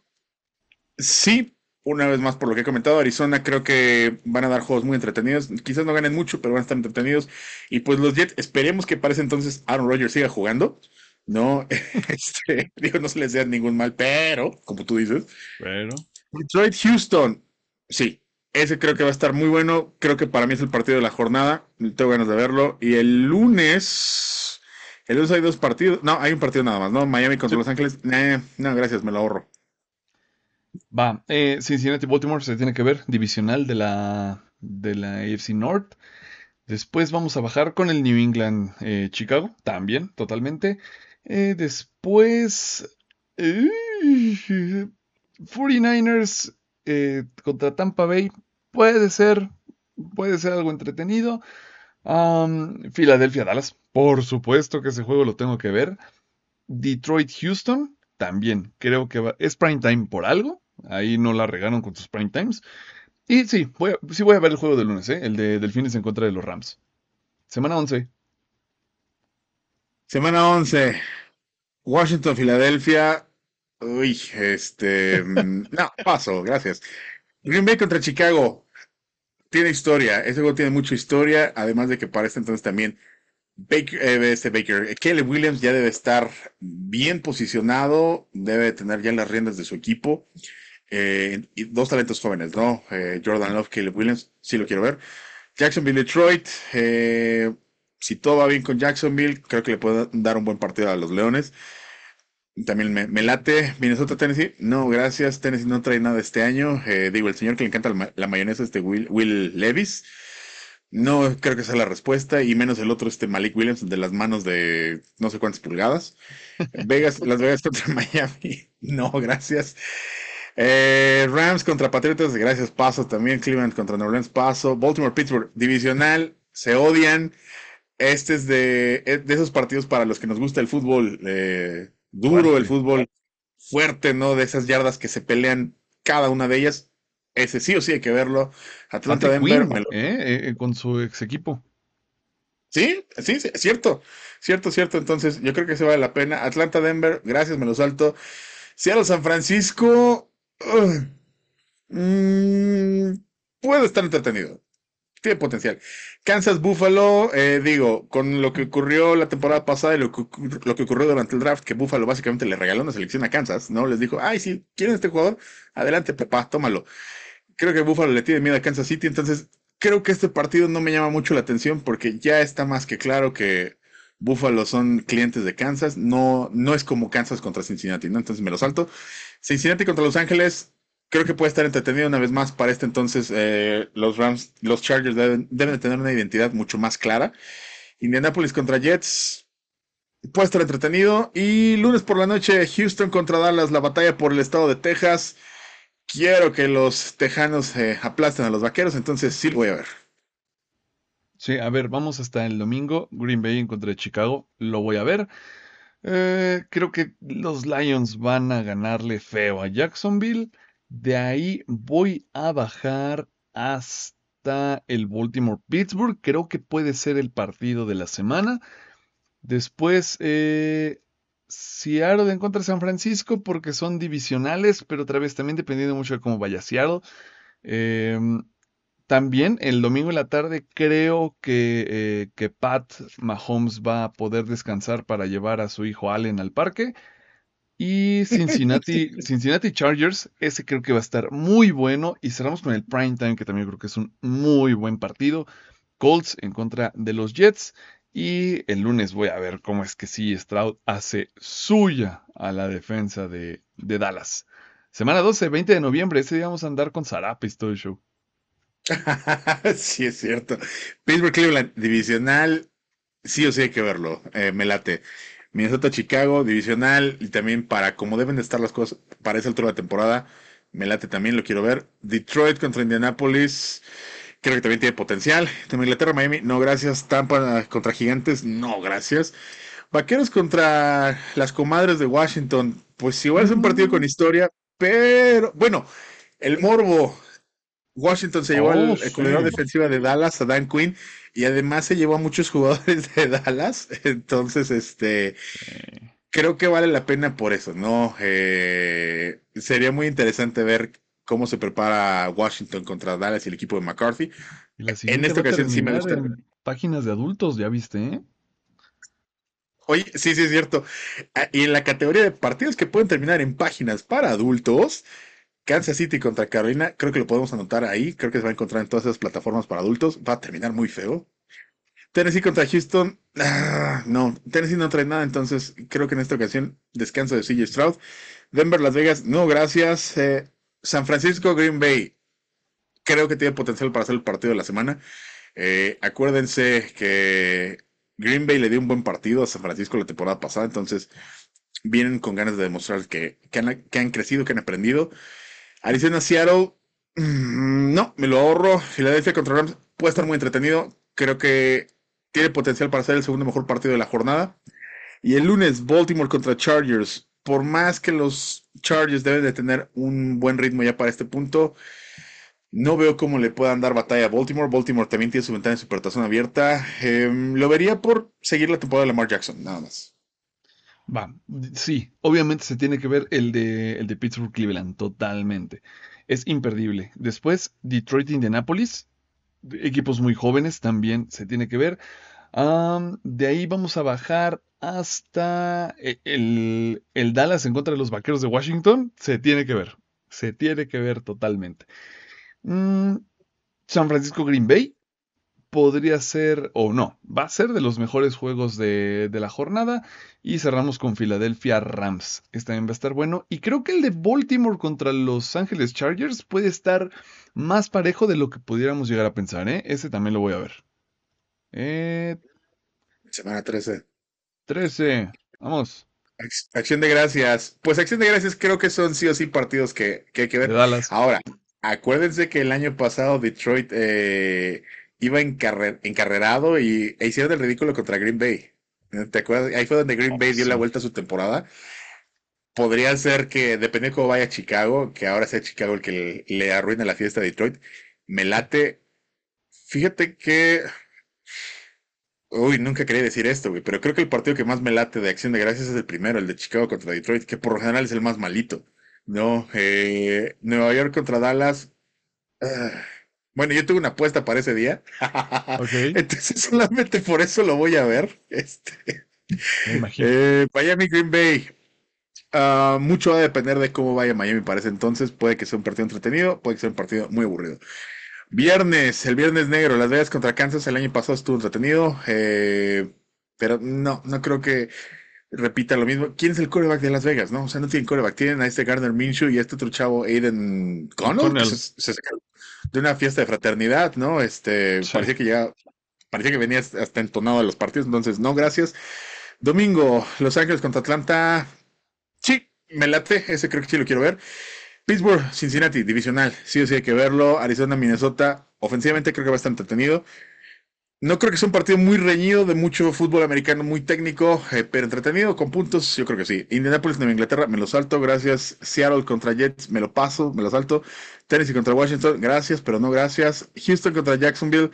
Sí, una vez más por lo que he comentado, Arizona creo que van a dar juegos muy entretenidos. Quizás no ganen mucho, pero van a estar entretenidos. Y pues los Jets, esperemos que parece entonces Aaron Rodgers siga jugando. ¿no? Este, digo, no se les sea ningún mal, pero, como tú dices. Pero. Detroit Houston, sí, ese creo que va a estar muy bueno. Creo que para mí es el partido de la jornada. Tengo ganas de verlo. Y el lunes, el lunes hay dos partidos. No, hay un partido nada más, ¿no? Miami contra Los Ángeles. no, gracias, me lo ahorro. Va, eh, Cincinnati Baltimore se tiene que ver, divisional de la, de la AFC North. Después vamos a bajar con el New England eh, Chicago, también, totalmente. Eh, después, 49ers eh, eh, contra Tampa Bay puede ser, puede ser algo entretenido. Filadelfia Dallas, por supuesto que ese juego lo tengo que ver. Detroit Houston, también creo que es prime time por algo. Ahí no la regaron con sus prime times. Y sí, voy a, sí voy a ver el juego del lunes, el de Delfines en contra de los Rams. Semana 11. Semana 11. Washington, Filadelfia. Uy, este. Mm, no, paso, gracias. Green Bay contra Chicago. Tiene historia. Ese juego tiene mucha historia. Además de que parece este entonces también Baker, eh, este Baker, eh, Caleb Williams ya debe estar bien posicionado. Debe tener ya las riendas de su equipo. Eh, y dos talentos jóvenes, ¿no? Jordan Love, Caleb Williams. Sí lo quiero ver. Jacksonville, Detroit. Eh, si todo va bien con Jacksonville, creo que le pueden dar un buen partido a los Leones. También me, late Minnesota, Tennessee. No, gracias. Tennessee no trae nada este año. Eh, digo, el señor que le encanta la, mayonesa, este Will, Will, Levis. No creo que sea la respuesta, y menos el otro, este Malik Williams, de las manos de no sé cuántas pulgadas. Vegas, Las Vegas contra Miami. No, gracias. Eh, Rams contra Patriotas, gracias, paso también. Cleveland contra New Orleans, paso. Baltimore, Pittsburgh, divisional, se odian. Este es de, esos partidos para los que nos gusta el fútbol eh, duro, el fútbol fuerte, ¿no? De esas yardas que se pelean cada una de ellas. Ese sí o sí hay que verlo. Atlanta Denver. Eh, eh, con su ex equipo. ¿Sí? sí, es cierto, cierto, cierto. Entonces, yo creo que se vale la pena. Atlanta Denver, gracias, me lo salto. Seattle San Francisco. Mm, puedo estar entretenido tiene potencial. Kansas Buffalo, eh, digo, con lo que ocurrió la temporada pasada y lo que, ocurrió durante el draft, que Buffalo básicamente le regaló una selección a Kansas, ¿no? Les dijo, ay, si quieren este jugador, adelante, papá, tómalo. Creo que Buffalo le tiene miedo a Kansas City, entonces creo que este partido no me llama mucho la atención porque ya está más que claro que Buffalo son clientes de Kansas, no, no es como Kansas contra Cincinnati, ¿no? Entonces me lo salto. Cincinnati contra Los Ángeles, creo que puede estar entretenido una vez más. Para este entonces, eh, los Rams, los Chargers deben, de tener una identidad mucho más clara. Indianapolis contra Jets. Puede estar entretenido. Y lunes por la noche, Houston contra Dallas, la batalla por el estado de Texas. Quiero que los tejanos eh, aplasten a los vaqueros, entonces sí lo voy a ver. Sí, a ver, vamos hasta el domingo. Green Bay contra Chicago, lo voy a ver. Eh, creo que los Lions van a ganarle feo a Jacksonville. De ahí voy a bajar hasta el Baltimore-Pittsburgh. Creo que puede ser el partido de la semana. Después, eh, Seattle en contra de San Francisco porque son divisionales, pero otra vez también dependiendo mucho de cómo vaya Seattle. Em, también el domingo en la tarde creo que, eh, que, Pat Mahomes va a poder descansar para llevar a su hijo Allen al parque. Y Cincinnati, Cincinnati Chargers, ese creo que va a estar muy bueno. Y cerramos con el prime time, que también creo que es un muy buen partido. Colts en contra de los Jets. Y el lunes voy a ver cómo es que si Stroud hace suya a la defensa de, de Dallas. Semana 12, 20 de noviembre, ese día vamos a andar con Zarapis todo el show. sí, es cierto. Pittsburgh Cleveland, divisional, sí o sí hay que verlo. Eh, me late. Minnesota-Chicago, divisional, y también para como deben de estar las cosas para esa altura de la temporada, me late también, lo quiero ver. Detroit contra Indianapolis, creo que también tiene potencial. Inglaterra-Miami, no gracias. Tampa contra Gigantes, no gracias. Vaqueros contra las comadres de Washington, pues igual es un partido con historia, pero bueno, el morbo. Washington se llevó el, oh, defensivo defensiva de Dallas a Dan Quinn y además se llevó a muchos jugadores de Dallas. Entonces, este. Creo que vale la pena por eso, ¿no? Eh, sería muy interesante ver cómo se prepara Washington contra Dallas y el equipo de McCarthy. En esta ocasión sí me gusta. Páginas de adultos, ya viste, ¿eh? sí, sí, es cierto. Ah, y en la categoría de partidos que pueden terminar en páginas para adultos, Kansas City contra Carolina, creo que lo podemos anotar ahí. Creo que se va a encontrar en todas esas plataformas para adultos. Va a terminar muy feo. Tennessee contra Houston. Ah, no, Tennessee no trae nada, entonces creo que en esta ocasión descanso de CJ Stroud. Denver, Las Vegas, no, gracias. Eh, San Francisco, Green Bay. Creo que tiene potencial para hacer el partido de la semana. Eh, acuérdense que Green Bay le dio un buen partido a San Francisco la temporada pasada, entonces vienen con ganas de demostrar que, que han crecido, que han aprendido. Arizona, Seattle, mm, no, me lo ahorro. Filadelfia contra Rams puede estar muy entretenido. Creo que tiene potencial para ser el segundo mejor partido de la jornada. Y el lunes, Baltimore contra Chargers. Por más que los Chargers deben de tener un buen ritmo ya para este punto, no veo cómo le puedan dar batalla a Baltimore. Baltimore también tiene su ventana de supertazón abierta. Em, lo vería por seguir la temporada de Lamar Jackson, nada más. Va, sí, obviamente se tiene que ver el de, el de Pittsburgh Cleveland, totalmente. Es imperdible. Después, Detroit Indianapolis, equipos muy jóvenes también se tiene que ver. de ahí vamos a bajar hasta e, el, Dallas en contra de los Vaqueros de Washington. Se tiene que ver. Se tiene que ver totalmente. Mm, San Francisco Green Bay podría ser, o no, va a ser de los mejores juegos de, la jornada. Y cerramos con Philadelphia Rams. Este también va a estar bueno. Y creo que el de Baltimore contra Los Ángeles Chargers puede estar más parejo de lo que pudiéramos llegar a pensar. ¿eh? Ese también lo voy a ver. Eh, Semana 13. 13. Vamos. Acción de gracias. Pues acción de gracias creo que son sí o sí partidos que, que hay que ver. Ahora, acuérdense que el año pasado Detroit... Eh iba encarrerado y e hicieron el ridículo contra Green Bay. ¿Te acuerdas? Ahí fue donde Green oh, Bay dio la vuelta a su temporada. Podría ser que, dependiendo de cómo vaya Chicago, que ahora sea Chicago el que le, arruine la fiesta a Detroit, me late. Fíjate que. Uy, nunca quería decir esto, güey, pero creo que el partido que más me late de acción de gracias es el primero, el de Chicago contra Detroit, que por lo general es el más malito. No, eh, Nueva York contra Dallas. Ah. Bueno, yo tuve una apuesta para ese día. Entonces solamente por eso lo voy a ver. Este, eh, Miami Green Bay. Ah, mucho va a depender de cómo vaya Miami para ese entonces. Puede que sea un partido entretenido, puede que sea un partido muy aburrido. Viernes, el viernes negro, Las Vegas contra Kansas el año pasado estuvo entretenido. Eh, pero no, no creo que repita lo mismo. ¿Quién es el coreback de Las Vegas? No, o sea, no tienen coreback. Tienen a este Gardner Minshew y a este otro chavo Aiden Connell de una fiesta de fraternidad, ¿no? Este, parecía que ya, parecía que venía hasta entonado a los partidos, entonces, no, gracias. Domingo, Los Ángeles contra Atlanta. Sí, me late, ese creo que sí lo quiero ver. Pittsburgh, Cincinnati, divisional, sí o sí hay que verlo. Arizona, Minnesota, ofensivamente creo que va a estar entretenido. No creo que sea un partido muy reñido, de mucho fútbol americano, muy técnico, eh, pero entretenido, con puntos, yo creo que sí. Indianapolis, Nueva Inglaterra, me lo salto, gracias. Seattle contra Jets, me lo paso, me lo salto. Tennessee contra Washington, gracias, pero no gracias. Houston contra Jacksonville,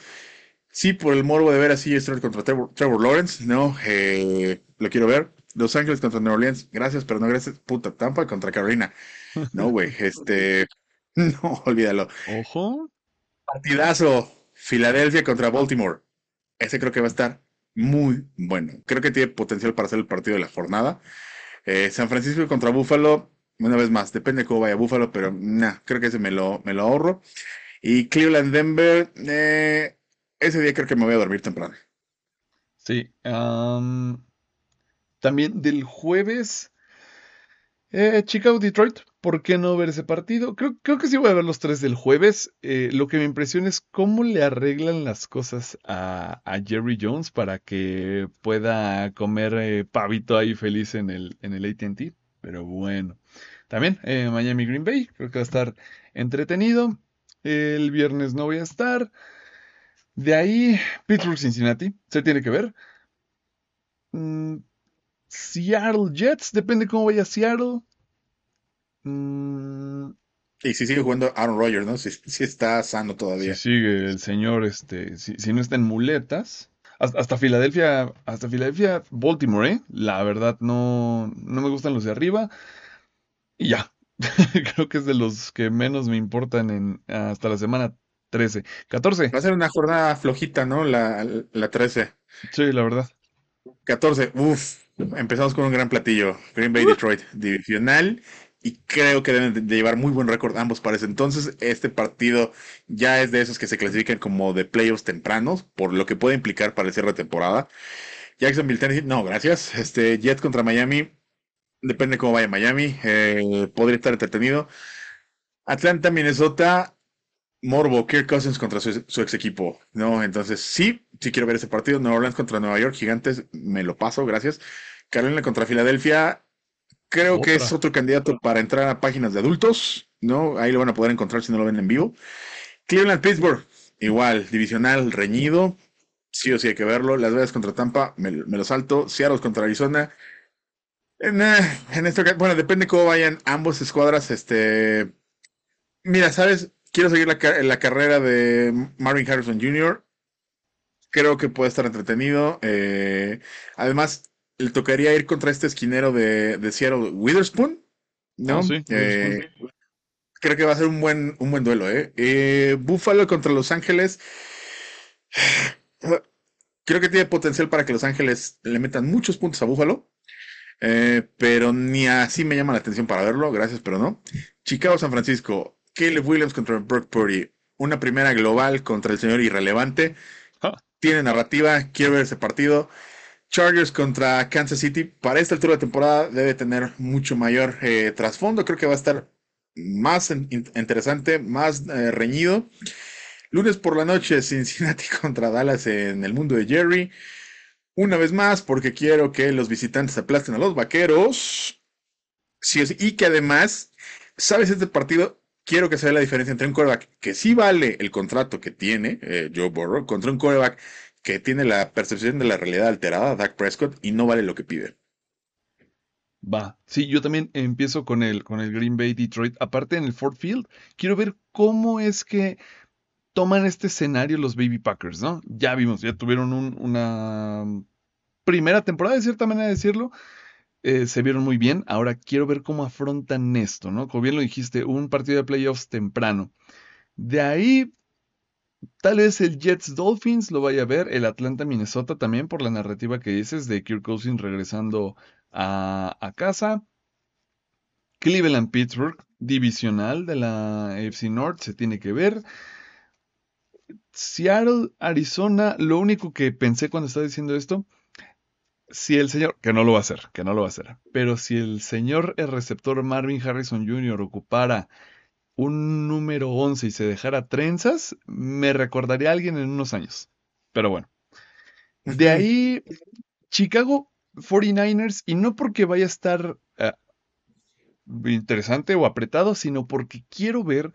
sí, por el morbo de ver a el contra Trevor, Lawrence, no, eh, lo quiero ver. Los Ángeles contra New Orleans, gracias, pero no gracias. Puta, Tampa contra Carolina. No, güey, este, no, olvídalo. Ojo. Partidazo, Filadelfia contra Baltimore. Ese creo que va a estar muy bueno. Creo que tiene potencial para ser el partido de la jornada. Eh, San Francisco contra Búfalo, una vez más, depende de cómo vaya Búfalo, pero nada. creo que ese me lo, me lo ahorro. Y Cleveland Denver, eh, ese día creo que me voy a dormir temprano. Sí. también del jueves, eh, Chicago Detroit. ¿por qué no ver ese partido? Creo, que sí voy a ver los tres del jueves. Eh, lo que me impresiona es cómo le arreglan las cosas a, Jerry Jones para que pueda comer eh, pavito ahí feliz en el, ATT. Pero bueno, también eh, Miami Green Bay, creo que va a estar entretenido. El viernes no voy a estar. De ahí, Pittsburgh Cincinnati, se tiene que ver. Mm, Seattle Jets, depende cómo vaya Seattle. Mm, y si sigue jugando Aaron Rodgers, ¿no? Si, está sano todavía. Si sigue el señor, este, si, no está en muletas. Hasta, Filadelfia, hasta Filadelfia, Baltimore, ¿eh? La verdad, no, no me gustan los de arriba. Y ya. Creo que es de los que menos me importan en, hasta la semana 13. 14. Va a ser una jornada flojita, ¿no? La, la 13. Sí, la verdad. 14. Uf. Empezamos con un gran platillo. Green Bay, uh. Detroit. Divisional y creo que deben de llevar muy buen récord ambos para ese entonces. Este partido ya es de esos que se clasifican como de playoffs tempranos, por lo que puede implicar para el cierre de temporada. Jacksonville, Tennessee, no, gracias. Este, Jet contra Miami, depende cómo vaya Miami, eh, podría estar entretenido. Atlanta, Minnesota, Morbo, Kirk Cousins contra su, ex equipo, ¿no? Entonces, sí, sí quiero ver ese partido. New Orleans contra Nueva York, gigantes, me lo paso, gracias. Carolina contra Filadelfia, Creo que es otro candidato para entrar a páginas de adultos, ¿no? Ahí lo van a poder encontrar si no lo ven en vivo. Cleveland Pittsburgh, igual, divisional reñido, sí o sí hay que verlo. Las Vegas contra Tampa, me, lo salto. Seattle contra Arizona. En, eh, en esto, bueno, depende cómo vayan ambos escuadras. Este, mira, sabes, quiero seguir la, la carrera de Marvin Harrison Jr. Creo que puede estar entretenido. Eh, además, le tocaría ir contra este esquinero de, de Seattle, Witherspoon, ¿no? Ah, eh, creo que va a ser un buen, un buen duelo, ¿eh? eh Buffalo contra Los Ángeles. Creo que tiene potencial para que Los Ángeles le metan muchos puntos a Buffalo. Eh, pero ni así me llama la atención para verlo, gracias, pero no. Chicago, San Francisco, Caleb Williams contra Brock Purdy, una primera global contra el señor irrelevante. Ah. Tiene narrativa, quiero ver ese partido. Chargers contra Kansas City, para esta altura de temporada debe tener mucho mayor eh, trasfondo. Creo que va a estar más interesante, más eh, reñido. Lunes por la noche, Cincinnati contra Dallas en el mundo de Jerry. Una vez más, porque quiero que los visitantes aplasten a los vaqueros. y que además, ¿sabes este partido? Quiero que se vea la diferencia entre un coreback que sí vale el contrato que tiene eh, Joe Burrow contra un coreback que tiene la percepción de la realidad alterada, Dak Prescott, y no vale lo que pide. Va, sí, yo también empiezo con el, con el Green Bay Detroit. Aparte en el Ford Field, quiero ver cómo es que toman este escenario los Baby Packers, ¿no? Ya vimos, ya tuvieron una primera temporada, de cierta manera de decirlo. Eh, se vieron muy bien. Ahora quiero ver cómo afrontan esto, ¿no? Como bien lo dijiste, un partido de playoffs temprano. De ahí Tal vez el Jets Dolphins lo vaya a ver, el Atlanta Minnesota también por la narrativa que dices de Kirk Cousins regresando a, casa. Cleveland Pittsburgh, divisional de la FC North, se tiene que ver. Seattle, Arizona, lo único que pensé cuando estaba diciendo esto, si el señor, que no lo va a hacer, que no lo va a hacer, pero si el señor el receptor Marvin Harrison Jr. ocupara un número 11 y se dejara trenzas, me recordaría a alguien en unos años. Pero bueno. De ahí, Chicago 49ers, y no porque vaya a estar eh, interesante o apretado, sino porque quiero ver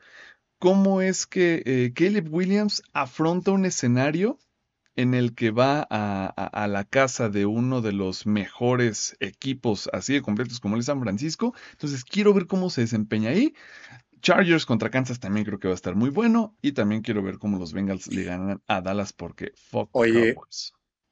cómo es que eh, Caleb Williams afronta un escenario en el que va a, a, la casa de uno de los mejores equipos así de completos como el San Francisco. Entonces quiero ver cómo se desempeña ahí. Chargers contra Kansas también creo que va a estar muy bueno. Y también quiero ver cómo los Bengals le ganan a Dallas porque fuck Oye,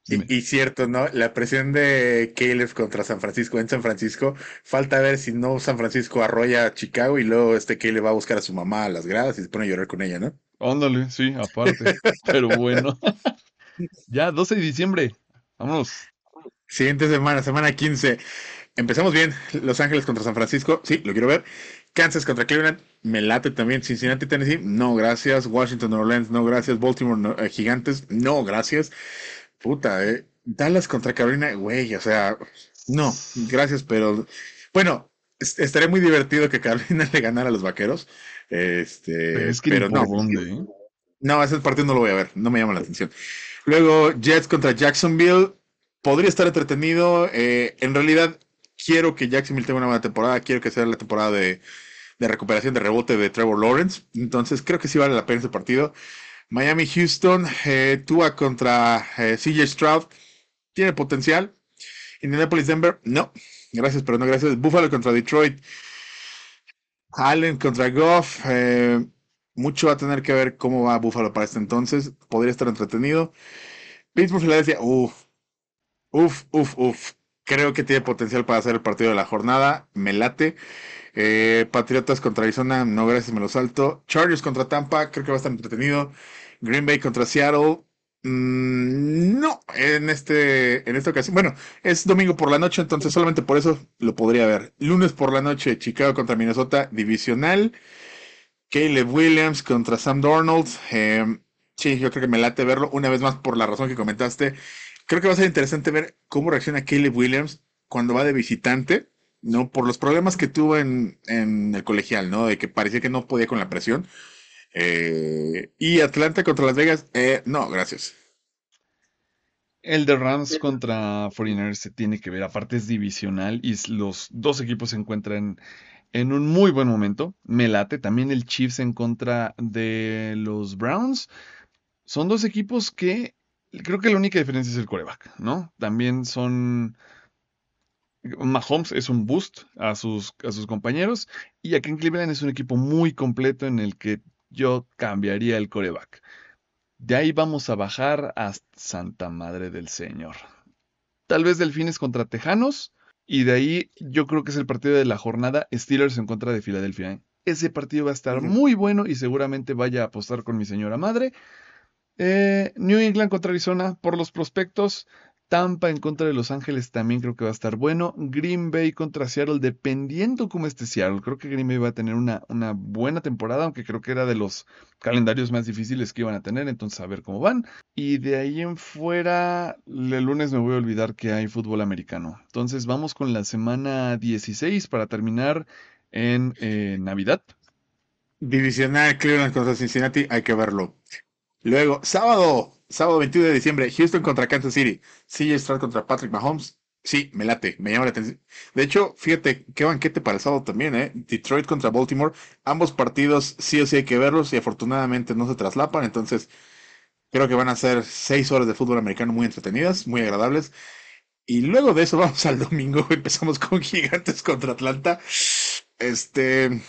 Y, cierto, ¿no? La presión de Caleb contra San Francisco en San Francisco. Falta ver si no San Francisco arrolla a Chicago y luego este Caleb va a buscar a su mamá a las gradas y se pone a llorar con ella, ¿no? Ándale, sí, aparte. Pero bueno. ya, 12 de diciembre. Vámonos. Siguiente semana, semana 15. Empezamos bien. Los Ángeles contra San Francisco. Sí, lo quiero ver. Kansas contra Cleveland, me late también. Cincinnati, Tennessee, no gracias. Washington, Orleans, no gracias. Baltimore, eh, Gigantes, no gracias. Puta, eh. Dallas contra Carolina, güey, o sea, no, gracias, pero bueno, estaré estaría muy divertido que Carolina le ganara a los vaqueros. Este, pero, es que no. ¿eh? no, ese partido no lo voy a ver, no me llama la atención. Luego, Jets contra Jacksonville. Podría estar entretenido. Eh, en realidad, quiero que Jacksonville tenga una buena temporada, quiero que sea la temporada de, recuperación de rebote de Trevor Lawrence. Entonces creo que sí vale la pena ese partido. Miami-Houston, eh, Tua contra eh, CJ Stroud, tiene potencial. Indianapolis-Denver, no. Gracias, pero no gracias. Buffalo contra Detroit. Allen contra Goff. Eh, mucho va a tener que ver cómo va Buffalo para este entonces. Podría estar entretenido. Pittsburgh, Filadelfia. Uf, uf, uff, uff creo que tiene potencial para hacer el partido de la jornada. Me late. Eh, Patriotas contra Arizona, no gracias, me lo salto. Chargers contra Tampa, creo que va a estar entretenido. Green Bay contra Seattle. Mm, no, en este, en esta ocasión, bueno, es domingo por la noche, entonces solamente por eso lo podría ver. Lunes por la noche, Chicago contra Minnesota, divisional. Caleb Williams contra Sam Darnold. Eh, sí, yo creo que me late verlo una vez más por la razón que comentaste. Creo que va a ser interesante ver cómo reacciona Caleb Williams cuando va de visitante, ¿no? Por los problemas que tuvo en, el colegial, ¿no? De que parecía que no podía con la presión. Eh, y Atlanta contra Las Vegas, eh, no, gracias. El de Rams contra Foreigners se tiene que ver, aparte es divisional y los dos equipos se encuentran en un muy buen momento. Me late también el Chiefs en contra de los Browns. Son dos equipos que creo que la única diferencia es el coreback, ¿no? También son. Mahomes es un boost a sus, a sus compañeros y aquí en Cleveland es un equipo muy completo en el que yo cambiaría el coreback. De ahí vamos a bajar a Santa Madre del Señor. Tal vez Delfines contra Tejanos y de ahí yo creo que es el partido de la jornada Steelers en contra de Filadelfia. ¿eh? Ese partido va a estar muy bueno y seguramente vaya a apostar con mi señora madre. Eh, New England contra Arizona por los prospectos. Tampa en contra de Los Ángeles también creo que va a estar bueno. Green Bay contra Seattle, dependiendo cómo esté Seattle. Creo que Green Bay va a tener una, buena temporada, aunque creo que era de los calendarios más difíciles que iban a tener, entonces a ver cómo van. Y de ahí en fuera, el lunes me voy a olvidar que hay fútbol americano. Entonces vamos con la semana 16 para terminar en eh, Navidad. Divisional Cleveland contra Cincinnati, hay que verlo. Luego, sábado, sábado 21 de diciembre, Houston contra Kansas City. CJ Stroud contra Patrick Mahomes. Sí, me late, me llama la atención. De hecho, fíjate, qué banquete para el sábado también, ¿eh? Detroit contra Baltimore. Ambos partidos sí o sí hay que verlos y afortunadamente no se traslapan. Entonces, creo que van a ser seis horas de fútbol americano muy entretenidas, muy agradables. Y luego de eso vamos al domingo. Empezamos con Gigantes contra Atlanta. Este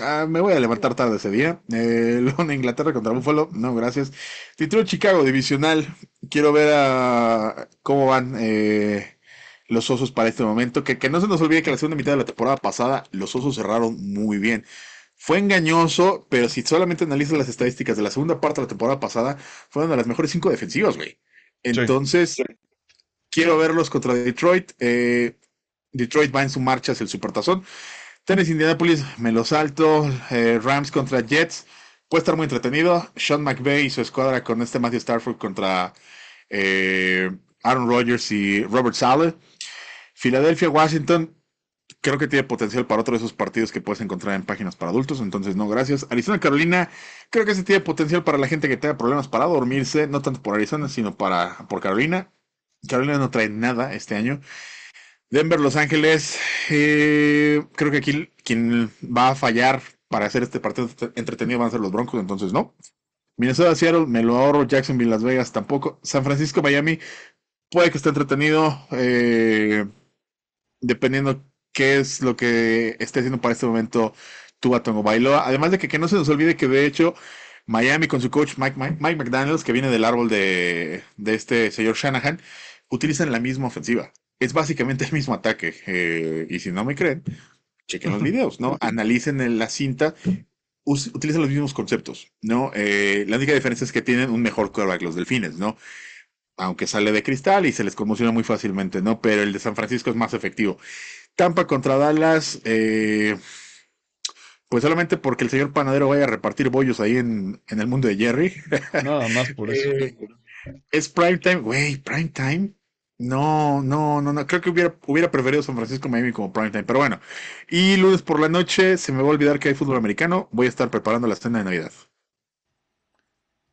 Ah, me voy a levantar tarde ese día. Eh, Lona, Inglaterra contra Buffalo. No, gracias. Título Chicago, divisional. Quiero ver a cómo van eh, los osos para este momento. Que, que no se nos olvide que la segunda mitad de la temporada pasada los osos cerraron muy bien. Fue engañoso, pero si solamente analizas las estadísticas de la segunda parte de la temporada pasada, fueron de las mejores cinco defensivas, güey. Entonces, quiero verlos contra Detroit. Eh, Detroit va en su marcha hacia el supertazón. Tennis Indianapolis, me lo salto. Eh, Rams contra Jets. Puede estar muy entretenido. Sean McVay y su escuadra con este Matthew Starford contra eh, Aaron Rodgers y Robert Saleh. Philadelphia Washington. Creo que tiene potencial para otro de esos partidos que puedes encontrar en páginas para adultos, entonces no, gracias. Arizona, Carolina, creo que ese tiene potencial para la gente que tenga problemas para dormirse, no tanto por Arizona, sino para, por Carolina. Carolina no trae nada este año. Denver, Los Ángeles, eh, creo que aquí quien va a fallar para hacer este partido entretenido van a ser los Broncos, entonces no. Minnesota, Seattle, me lo ahorro. Jacksonville, Las Vegas, tampoco. San Francisco, Miami, puede que esté entretenido. Eh, dependiendo qué es lo que esté haciendo para este momento Tua Tongo Bailoa. Además de que, que, no se nos olvide que de hecho Miami con su coach Mike, Mike, McDaniels, que viene del árbol de, de, este señor Shanahan, utilizan la misma ofensiva es básicamente el mismo ataque. Eh, y si no me creen, chequen los videos, ¿no? Analicen en la cinta, utilizan los mismos conceptos, ¿no? Eh, la única diferencia es que tienen un mejor que los delfines, ¿no? Aunque sale de cristal y se les conmociona muy fácilmente, ¿no? Pero el de San Francisco es más efectivo. Tampa contra Dallas, eh, pues solamente porque el señor panadero vaya a repartir bollos ahí en, en el mundo de Jerry. Nada más por eso. es prime time, güey, prime time no, no, no, no. Creo que hubiera, hubiera preferido San Francisco Miami como primetime, pero bueno. Y lunes por la noche se me va a olvidar que hay fútbol americano. Voy a estar preparando la escena de Navidad.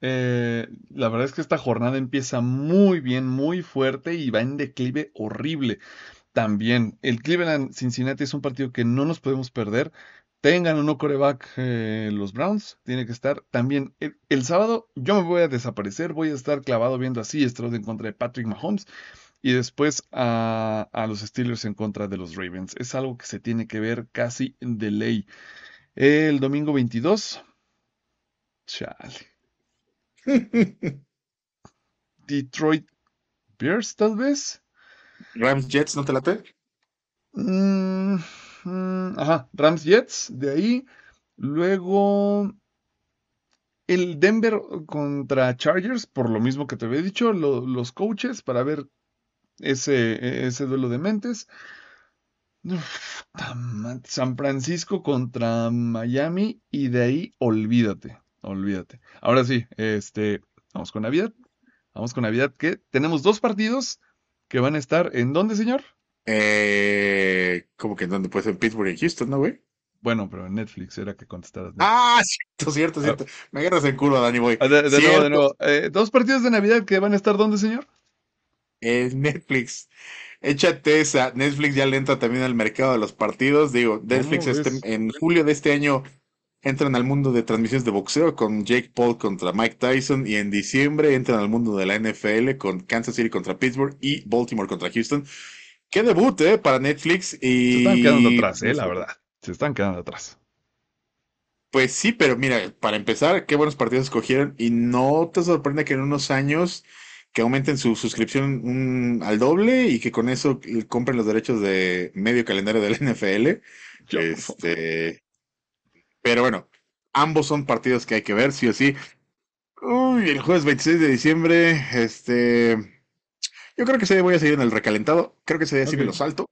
Eh, la verdad es que esta jornada empieza muy bien, muy fuerte y va en declive horrible. También el Cleveland Cincinnati es un partido que no nos podemos perder. Tengan o no coreback eh, los Browns, tiene que estar. También el, sábado yo me voy a desaparecer, voy a estar clavado viendo así Stroud en contra de Patrick Mahomes y después a, los Steelers en contra de los Ravens. Es algo que se tiene que ver casi de ley. El domingo 22. Chale. Detroit Bears, tal vez. Rams Jets, ¿no te late? Mm, mm, ajá, Rams Jets, de ahí. Luego el Denver contra Chargers, por lo mismo que te había dicho, los coaches para ver ese, ese duelo de mentes. San Francisco contra Miami y de ahí olvídate, olvídate. Ahora sí, este, vamos con Navidad. Vamos con Navidad que tenemos dos partidos que van a estar en dónde, señor? Eh, ¿Cómo que en dónde? Pues en Pittsburgh y Houston, ¿no, güey? Bueno, pero en Netflix era que contestaras. Ah, cierto, cierto, cierto. Ah. Me agarras el culo, Dani güey ah, De, nuevo, de nuevo. Eh, dos partidos de Navidad que van a estar dónde, señor? Es Netflix. Échate esa. Netflix ya le entra también al mercado de los partidos. Digo, ah, Netflix este, en julio de este año entran al mundo de transmisiones de boxeo con Jake Paul contra Mike Tyson y en diciembre entran al mundo de la NFL con Kansas City contra Pittsburgh y Baltimore contra Houston. Qué debut, ¿eh? Para Netflix y... Se están quedando atrás, ¿eh? La verdad. Se están quedando atrás. Pues sí, pero mira, para empezar, qué buenos partidos escogieron y no te sorprende que en unos años que aumenten su suscripción al doble y que con eso compren los derechos de medio calendario del NFL. Este, pero bueno, ambos son partidos que hay que ver, sí o sí. Uy, el jueves 26 de diciembre, este, yo creo que se voy a seguir en el recalentado, creo que se día sí me lo salto.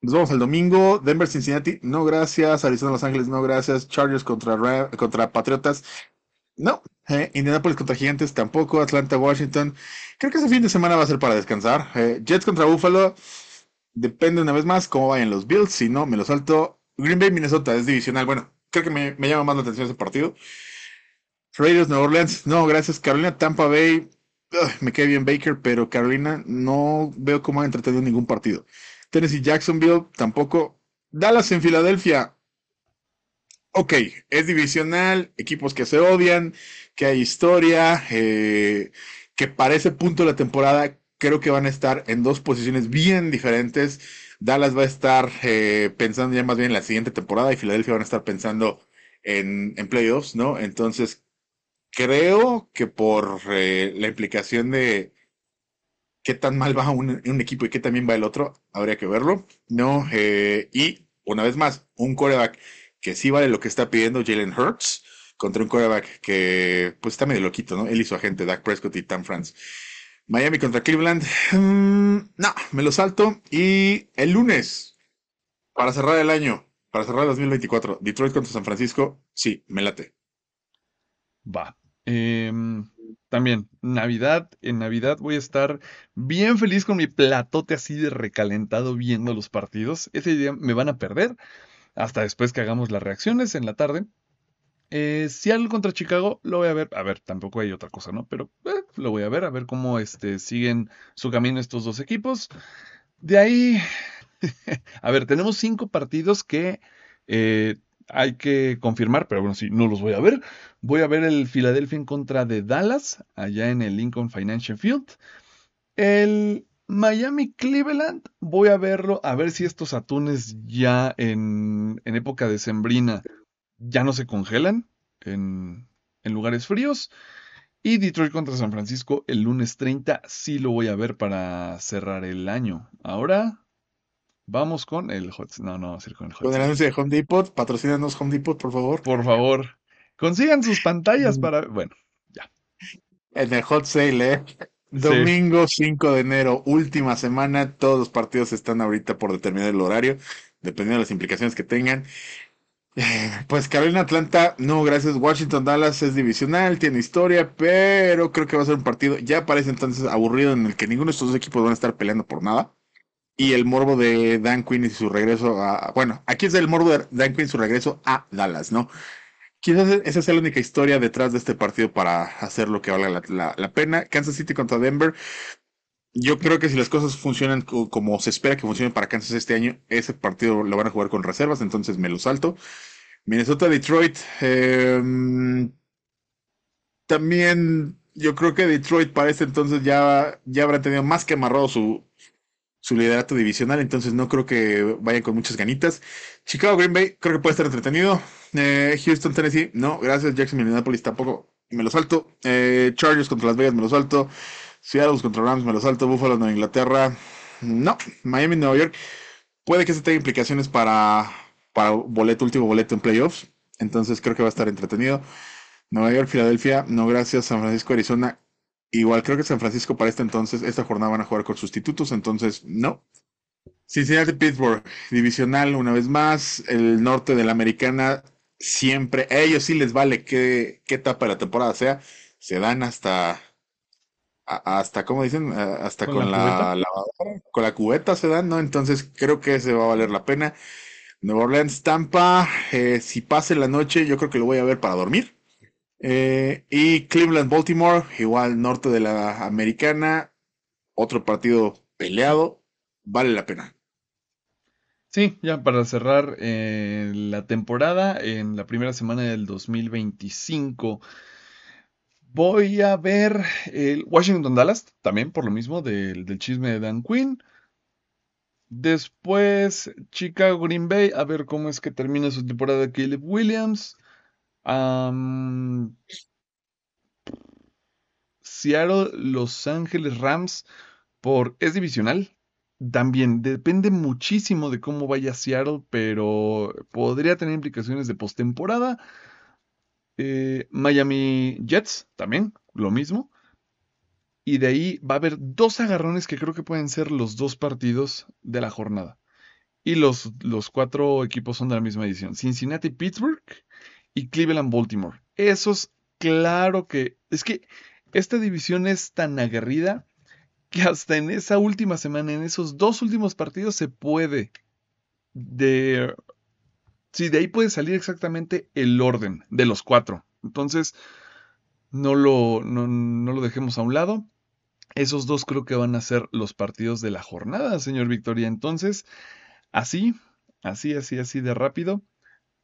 Nos vamos al domingo. Denver, Cincinnati, no gracias. Arizona, Los Ángeles, no gracias. Chargers contra, contra Patriotas, no, eh, Indianapolis contra Gigantes tampoco, Atlanta, Washington. Creo que ese fin de semana va a ser para descansar. Eh, Jets contra Buffalo. Depende una vez más cómo vayan los Bills. Si no, me lo salto. Green Bay, Minnesota, es divisional. Bueno, creo que me, llama más la atención ese partido. Raiders, Nueva Orleans. No, gracias. Carolina, Tampa Bay. me cae bien Baker, pero Carolina no veo cómo ha entretenido ningún partido. Tennessee, Jacksonville, tampoco. Dallas en Filadelfia ok, es divisional, equipos que se odian, que hay historia, eh, que para ese punto de la temporada creo que van a estar en dos posiciones bien diferentes. Dallas va a estar eh, pensando ya más bien en la siguiente temporada y Filadelfia van a estar pensando en, en playoffs, ¿no? Entonces, creo que por eh, la implicación de qué tan mal va un, un, equipo y qué tan bien va el otro, habría que verlo, ¿no? y una vez más, un coreback que sí vale lo que está pidiendo Jalen Hurts contra un quarterback que pues está medio loquito, ¿no? Él y su agente, Dak Prescott y Tam France. Miami contra Cleveland. Mm, no, me lo salto. Y el lunes, para cerrar el año, para cerrar el 2024, Detroit contra San Francisco, sí, me late. Va. Em, también, Navidad, en Navidad voy a estar bien feliz con mi platote así de recalentado viendo los partidos. Ese día me van a perder, hasta después que hagamos las reacciones en la tarde. Eh, si algo contra Chicago lo voy a ver. A ver, tampoco hay otra cosa, ¿no? Pero eh, lo voy a ver, a ver cómo este, siguen su camino estos dos equipos. De ahí, a ver, tenemos cinco partidos que eh, hay que confirmar, pero bueno, sí, no los voy a ver. Voy a ver el Philadelphia en contra de Dallas, allá en el Lincoln Financial Field. El Miami Cleveland, voy a verlo, a ver si estos atunes ya en, en época sembrina ya no se congelan en, lugares fríos. Y Detroit contra San Francisco el lunes 30 sí lo voy a ver para cerrar el año. Ahora vamos con el Hot. No, no, vamos con el Hot. Con el anuncio de Home Depot, patrocínanos Home Depot, por favor. Por favor. Consigan sus pantallas mm. para. Bueno, ya. En el Hot Sale, ¿eh? Domingo 5 de enero, última semana. Todos los partidos están ahorita por determinar el horario, dependiendo de las implicaciones que tengan. Eh, pues Carolina Atlanta, no, gracias. Washington Dallas es divisional, tiene historia, pero creo que va a ser un partido, ya parece entonces aburrido en el que ninguno de estos dos equipos van a estar peleando por nada. Y el morbo de Dan Quinn y su regreso a. Bueno, aquí es el morbo de Dan Quinn y su regreso a Dallas, ¿no? Quizás e-, esa es la única historia detrás de este partido para hacer lo que valga la, pena. Kansas City contra Denver. Yo creo que si las cosas funcionan como se espera que funcionen para Kansas este año, ese partido lo van a jugar con reservas, entonces me lo salto. Minnesota-Detroit. Em, también yo creo que Detroit para este entonces ya, ya habrá tenido más que amarrado su, su liderato divisional, entonces no creo que vayan con muchas ganitas. Chicago Green Bay, creo que puede estar entretenido. Eh, Houston, Tennessee, no, gracias. Jackson, Minneapolis, tampoco. Me lo salto. Eh, Chargers contra Las Vegas, me lo salto. Seattle contra Rams, me lo salto. Buffalo, Nueva Inglaterra, no. Miami, Nueva York. Puede que se tenga implicaciones para, para boleto, último boleto en playoffs. Entonces creo que va a estar entretenido. Nueva York, Filadelfia, no gracias. San Francisco, Arizona. Igual creo que San Francisco para este entonces, esta jornada van a jugar con sustitutos, entonces no. Cincinnati, Pittsburgh, divisional una vez más. El norte de la americana siempre, a ellos sí les vale qué, etapa de la temporada sea, se dan hasta, hasta, ¿cómo dicen? Hasta con, la, con la cubeta se dan, ¿no? Entonces creo que se va a valer la pena. Nueva Orleans, Tampa, eh, si pase la noche, yo creo que lo voy a ver para dormir. Eh, y Cleveland, Baltimore, igual norte de la americana, otro partido peleado, vale la pena. Sí, ya para cerrar eh, la temporada, en la primera semana del 2025, voy a ver el Washington Dallas, también por lo mismo del, chisme de Dan Quinn. Después Chicago Green Bay, a ver cómo es que termina su temporada Caleb Williams. Seattle Los Ángeles Rams por es divisional, también depende muchísimo de cómo vaya Seattle, pero podría tener implicaciones de postemporada. Eh, Miami Jets también, lo mismo. Y de ahí va a haber dos agarrones que creo que pueden ser los dos partidos de la jornada. Y los, los cuatro equipos son de la misma edición. Cincinnati, Pittsburgh y Cleveland, Baltimore. Esos, claro que... Es que esta división es tan aguerrida que hasta en esa última semana, en esos dos últimos partidos, se puede. De. Sí, de ahí puede salir exactamente el orden de los cuatro. Entonces, no lo, no, lo dejemos a un lado. Esos dos creo que van a ser los partidos de la jornada, señor Victoria. Entonces, así, así, así, así de rápido,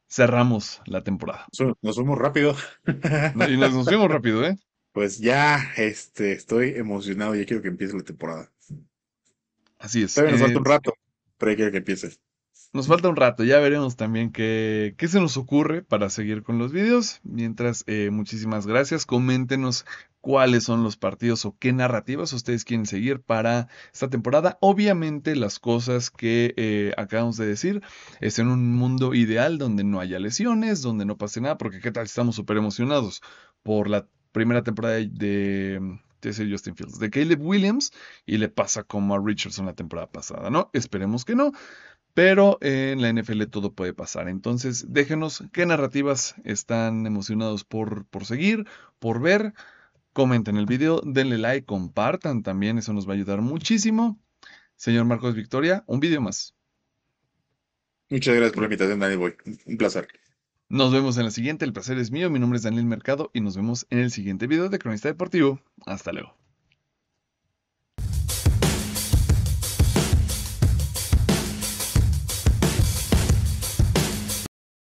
cerramos la temporada. Nos fuimos rápido. Y nos fuimos rápido, ¿eh? Pues ya, este, estoy emocionado, ya quiero que empiece la temporada. Así es. nos falta un rato, pero ya quiero que empiece. Nos falta un rato, ya veremos también qué, qué se nos ocurre para seguir con los videos. Mientras, eh, muchísimas gracias. Coméntenos cuáles son los partidos o qué narrativas ustedes quieren seguir para esta temporada. Obviamente las cosas que eh, acabamos de decir es en un mundo ideal donde no haya lesiones, donde no pase nada, porque qué tal estamos súper emocionados por la primera temporada de, de, Justin Fields, de Caleb Williams, y le pasa como a Richardson la temporada pasada, ¿no? Esperemos que no. Pero en la NFL todo puede pasar. Entonces, déjenos qué narrativas están emocionados por, por seguir, por ver. Comenten el video, denle like, compartan también, eso nos va a ayudar muchísimo. Señor Marcos Victoria, un video más. Muchas gracias por la invitación, Dani Boy. Un placer. Nos vemos en la siguiente, el placer es mío, mi nombre es Daniel Mercado y nos vemos en el siguiente video de Cronista Deportivo. Hasta luego.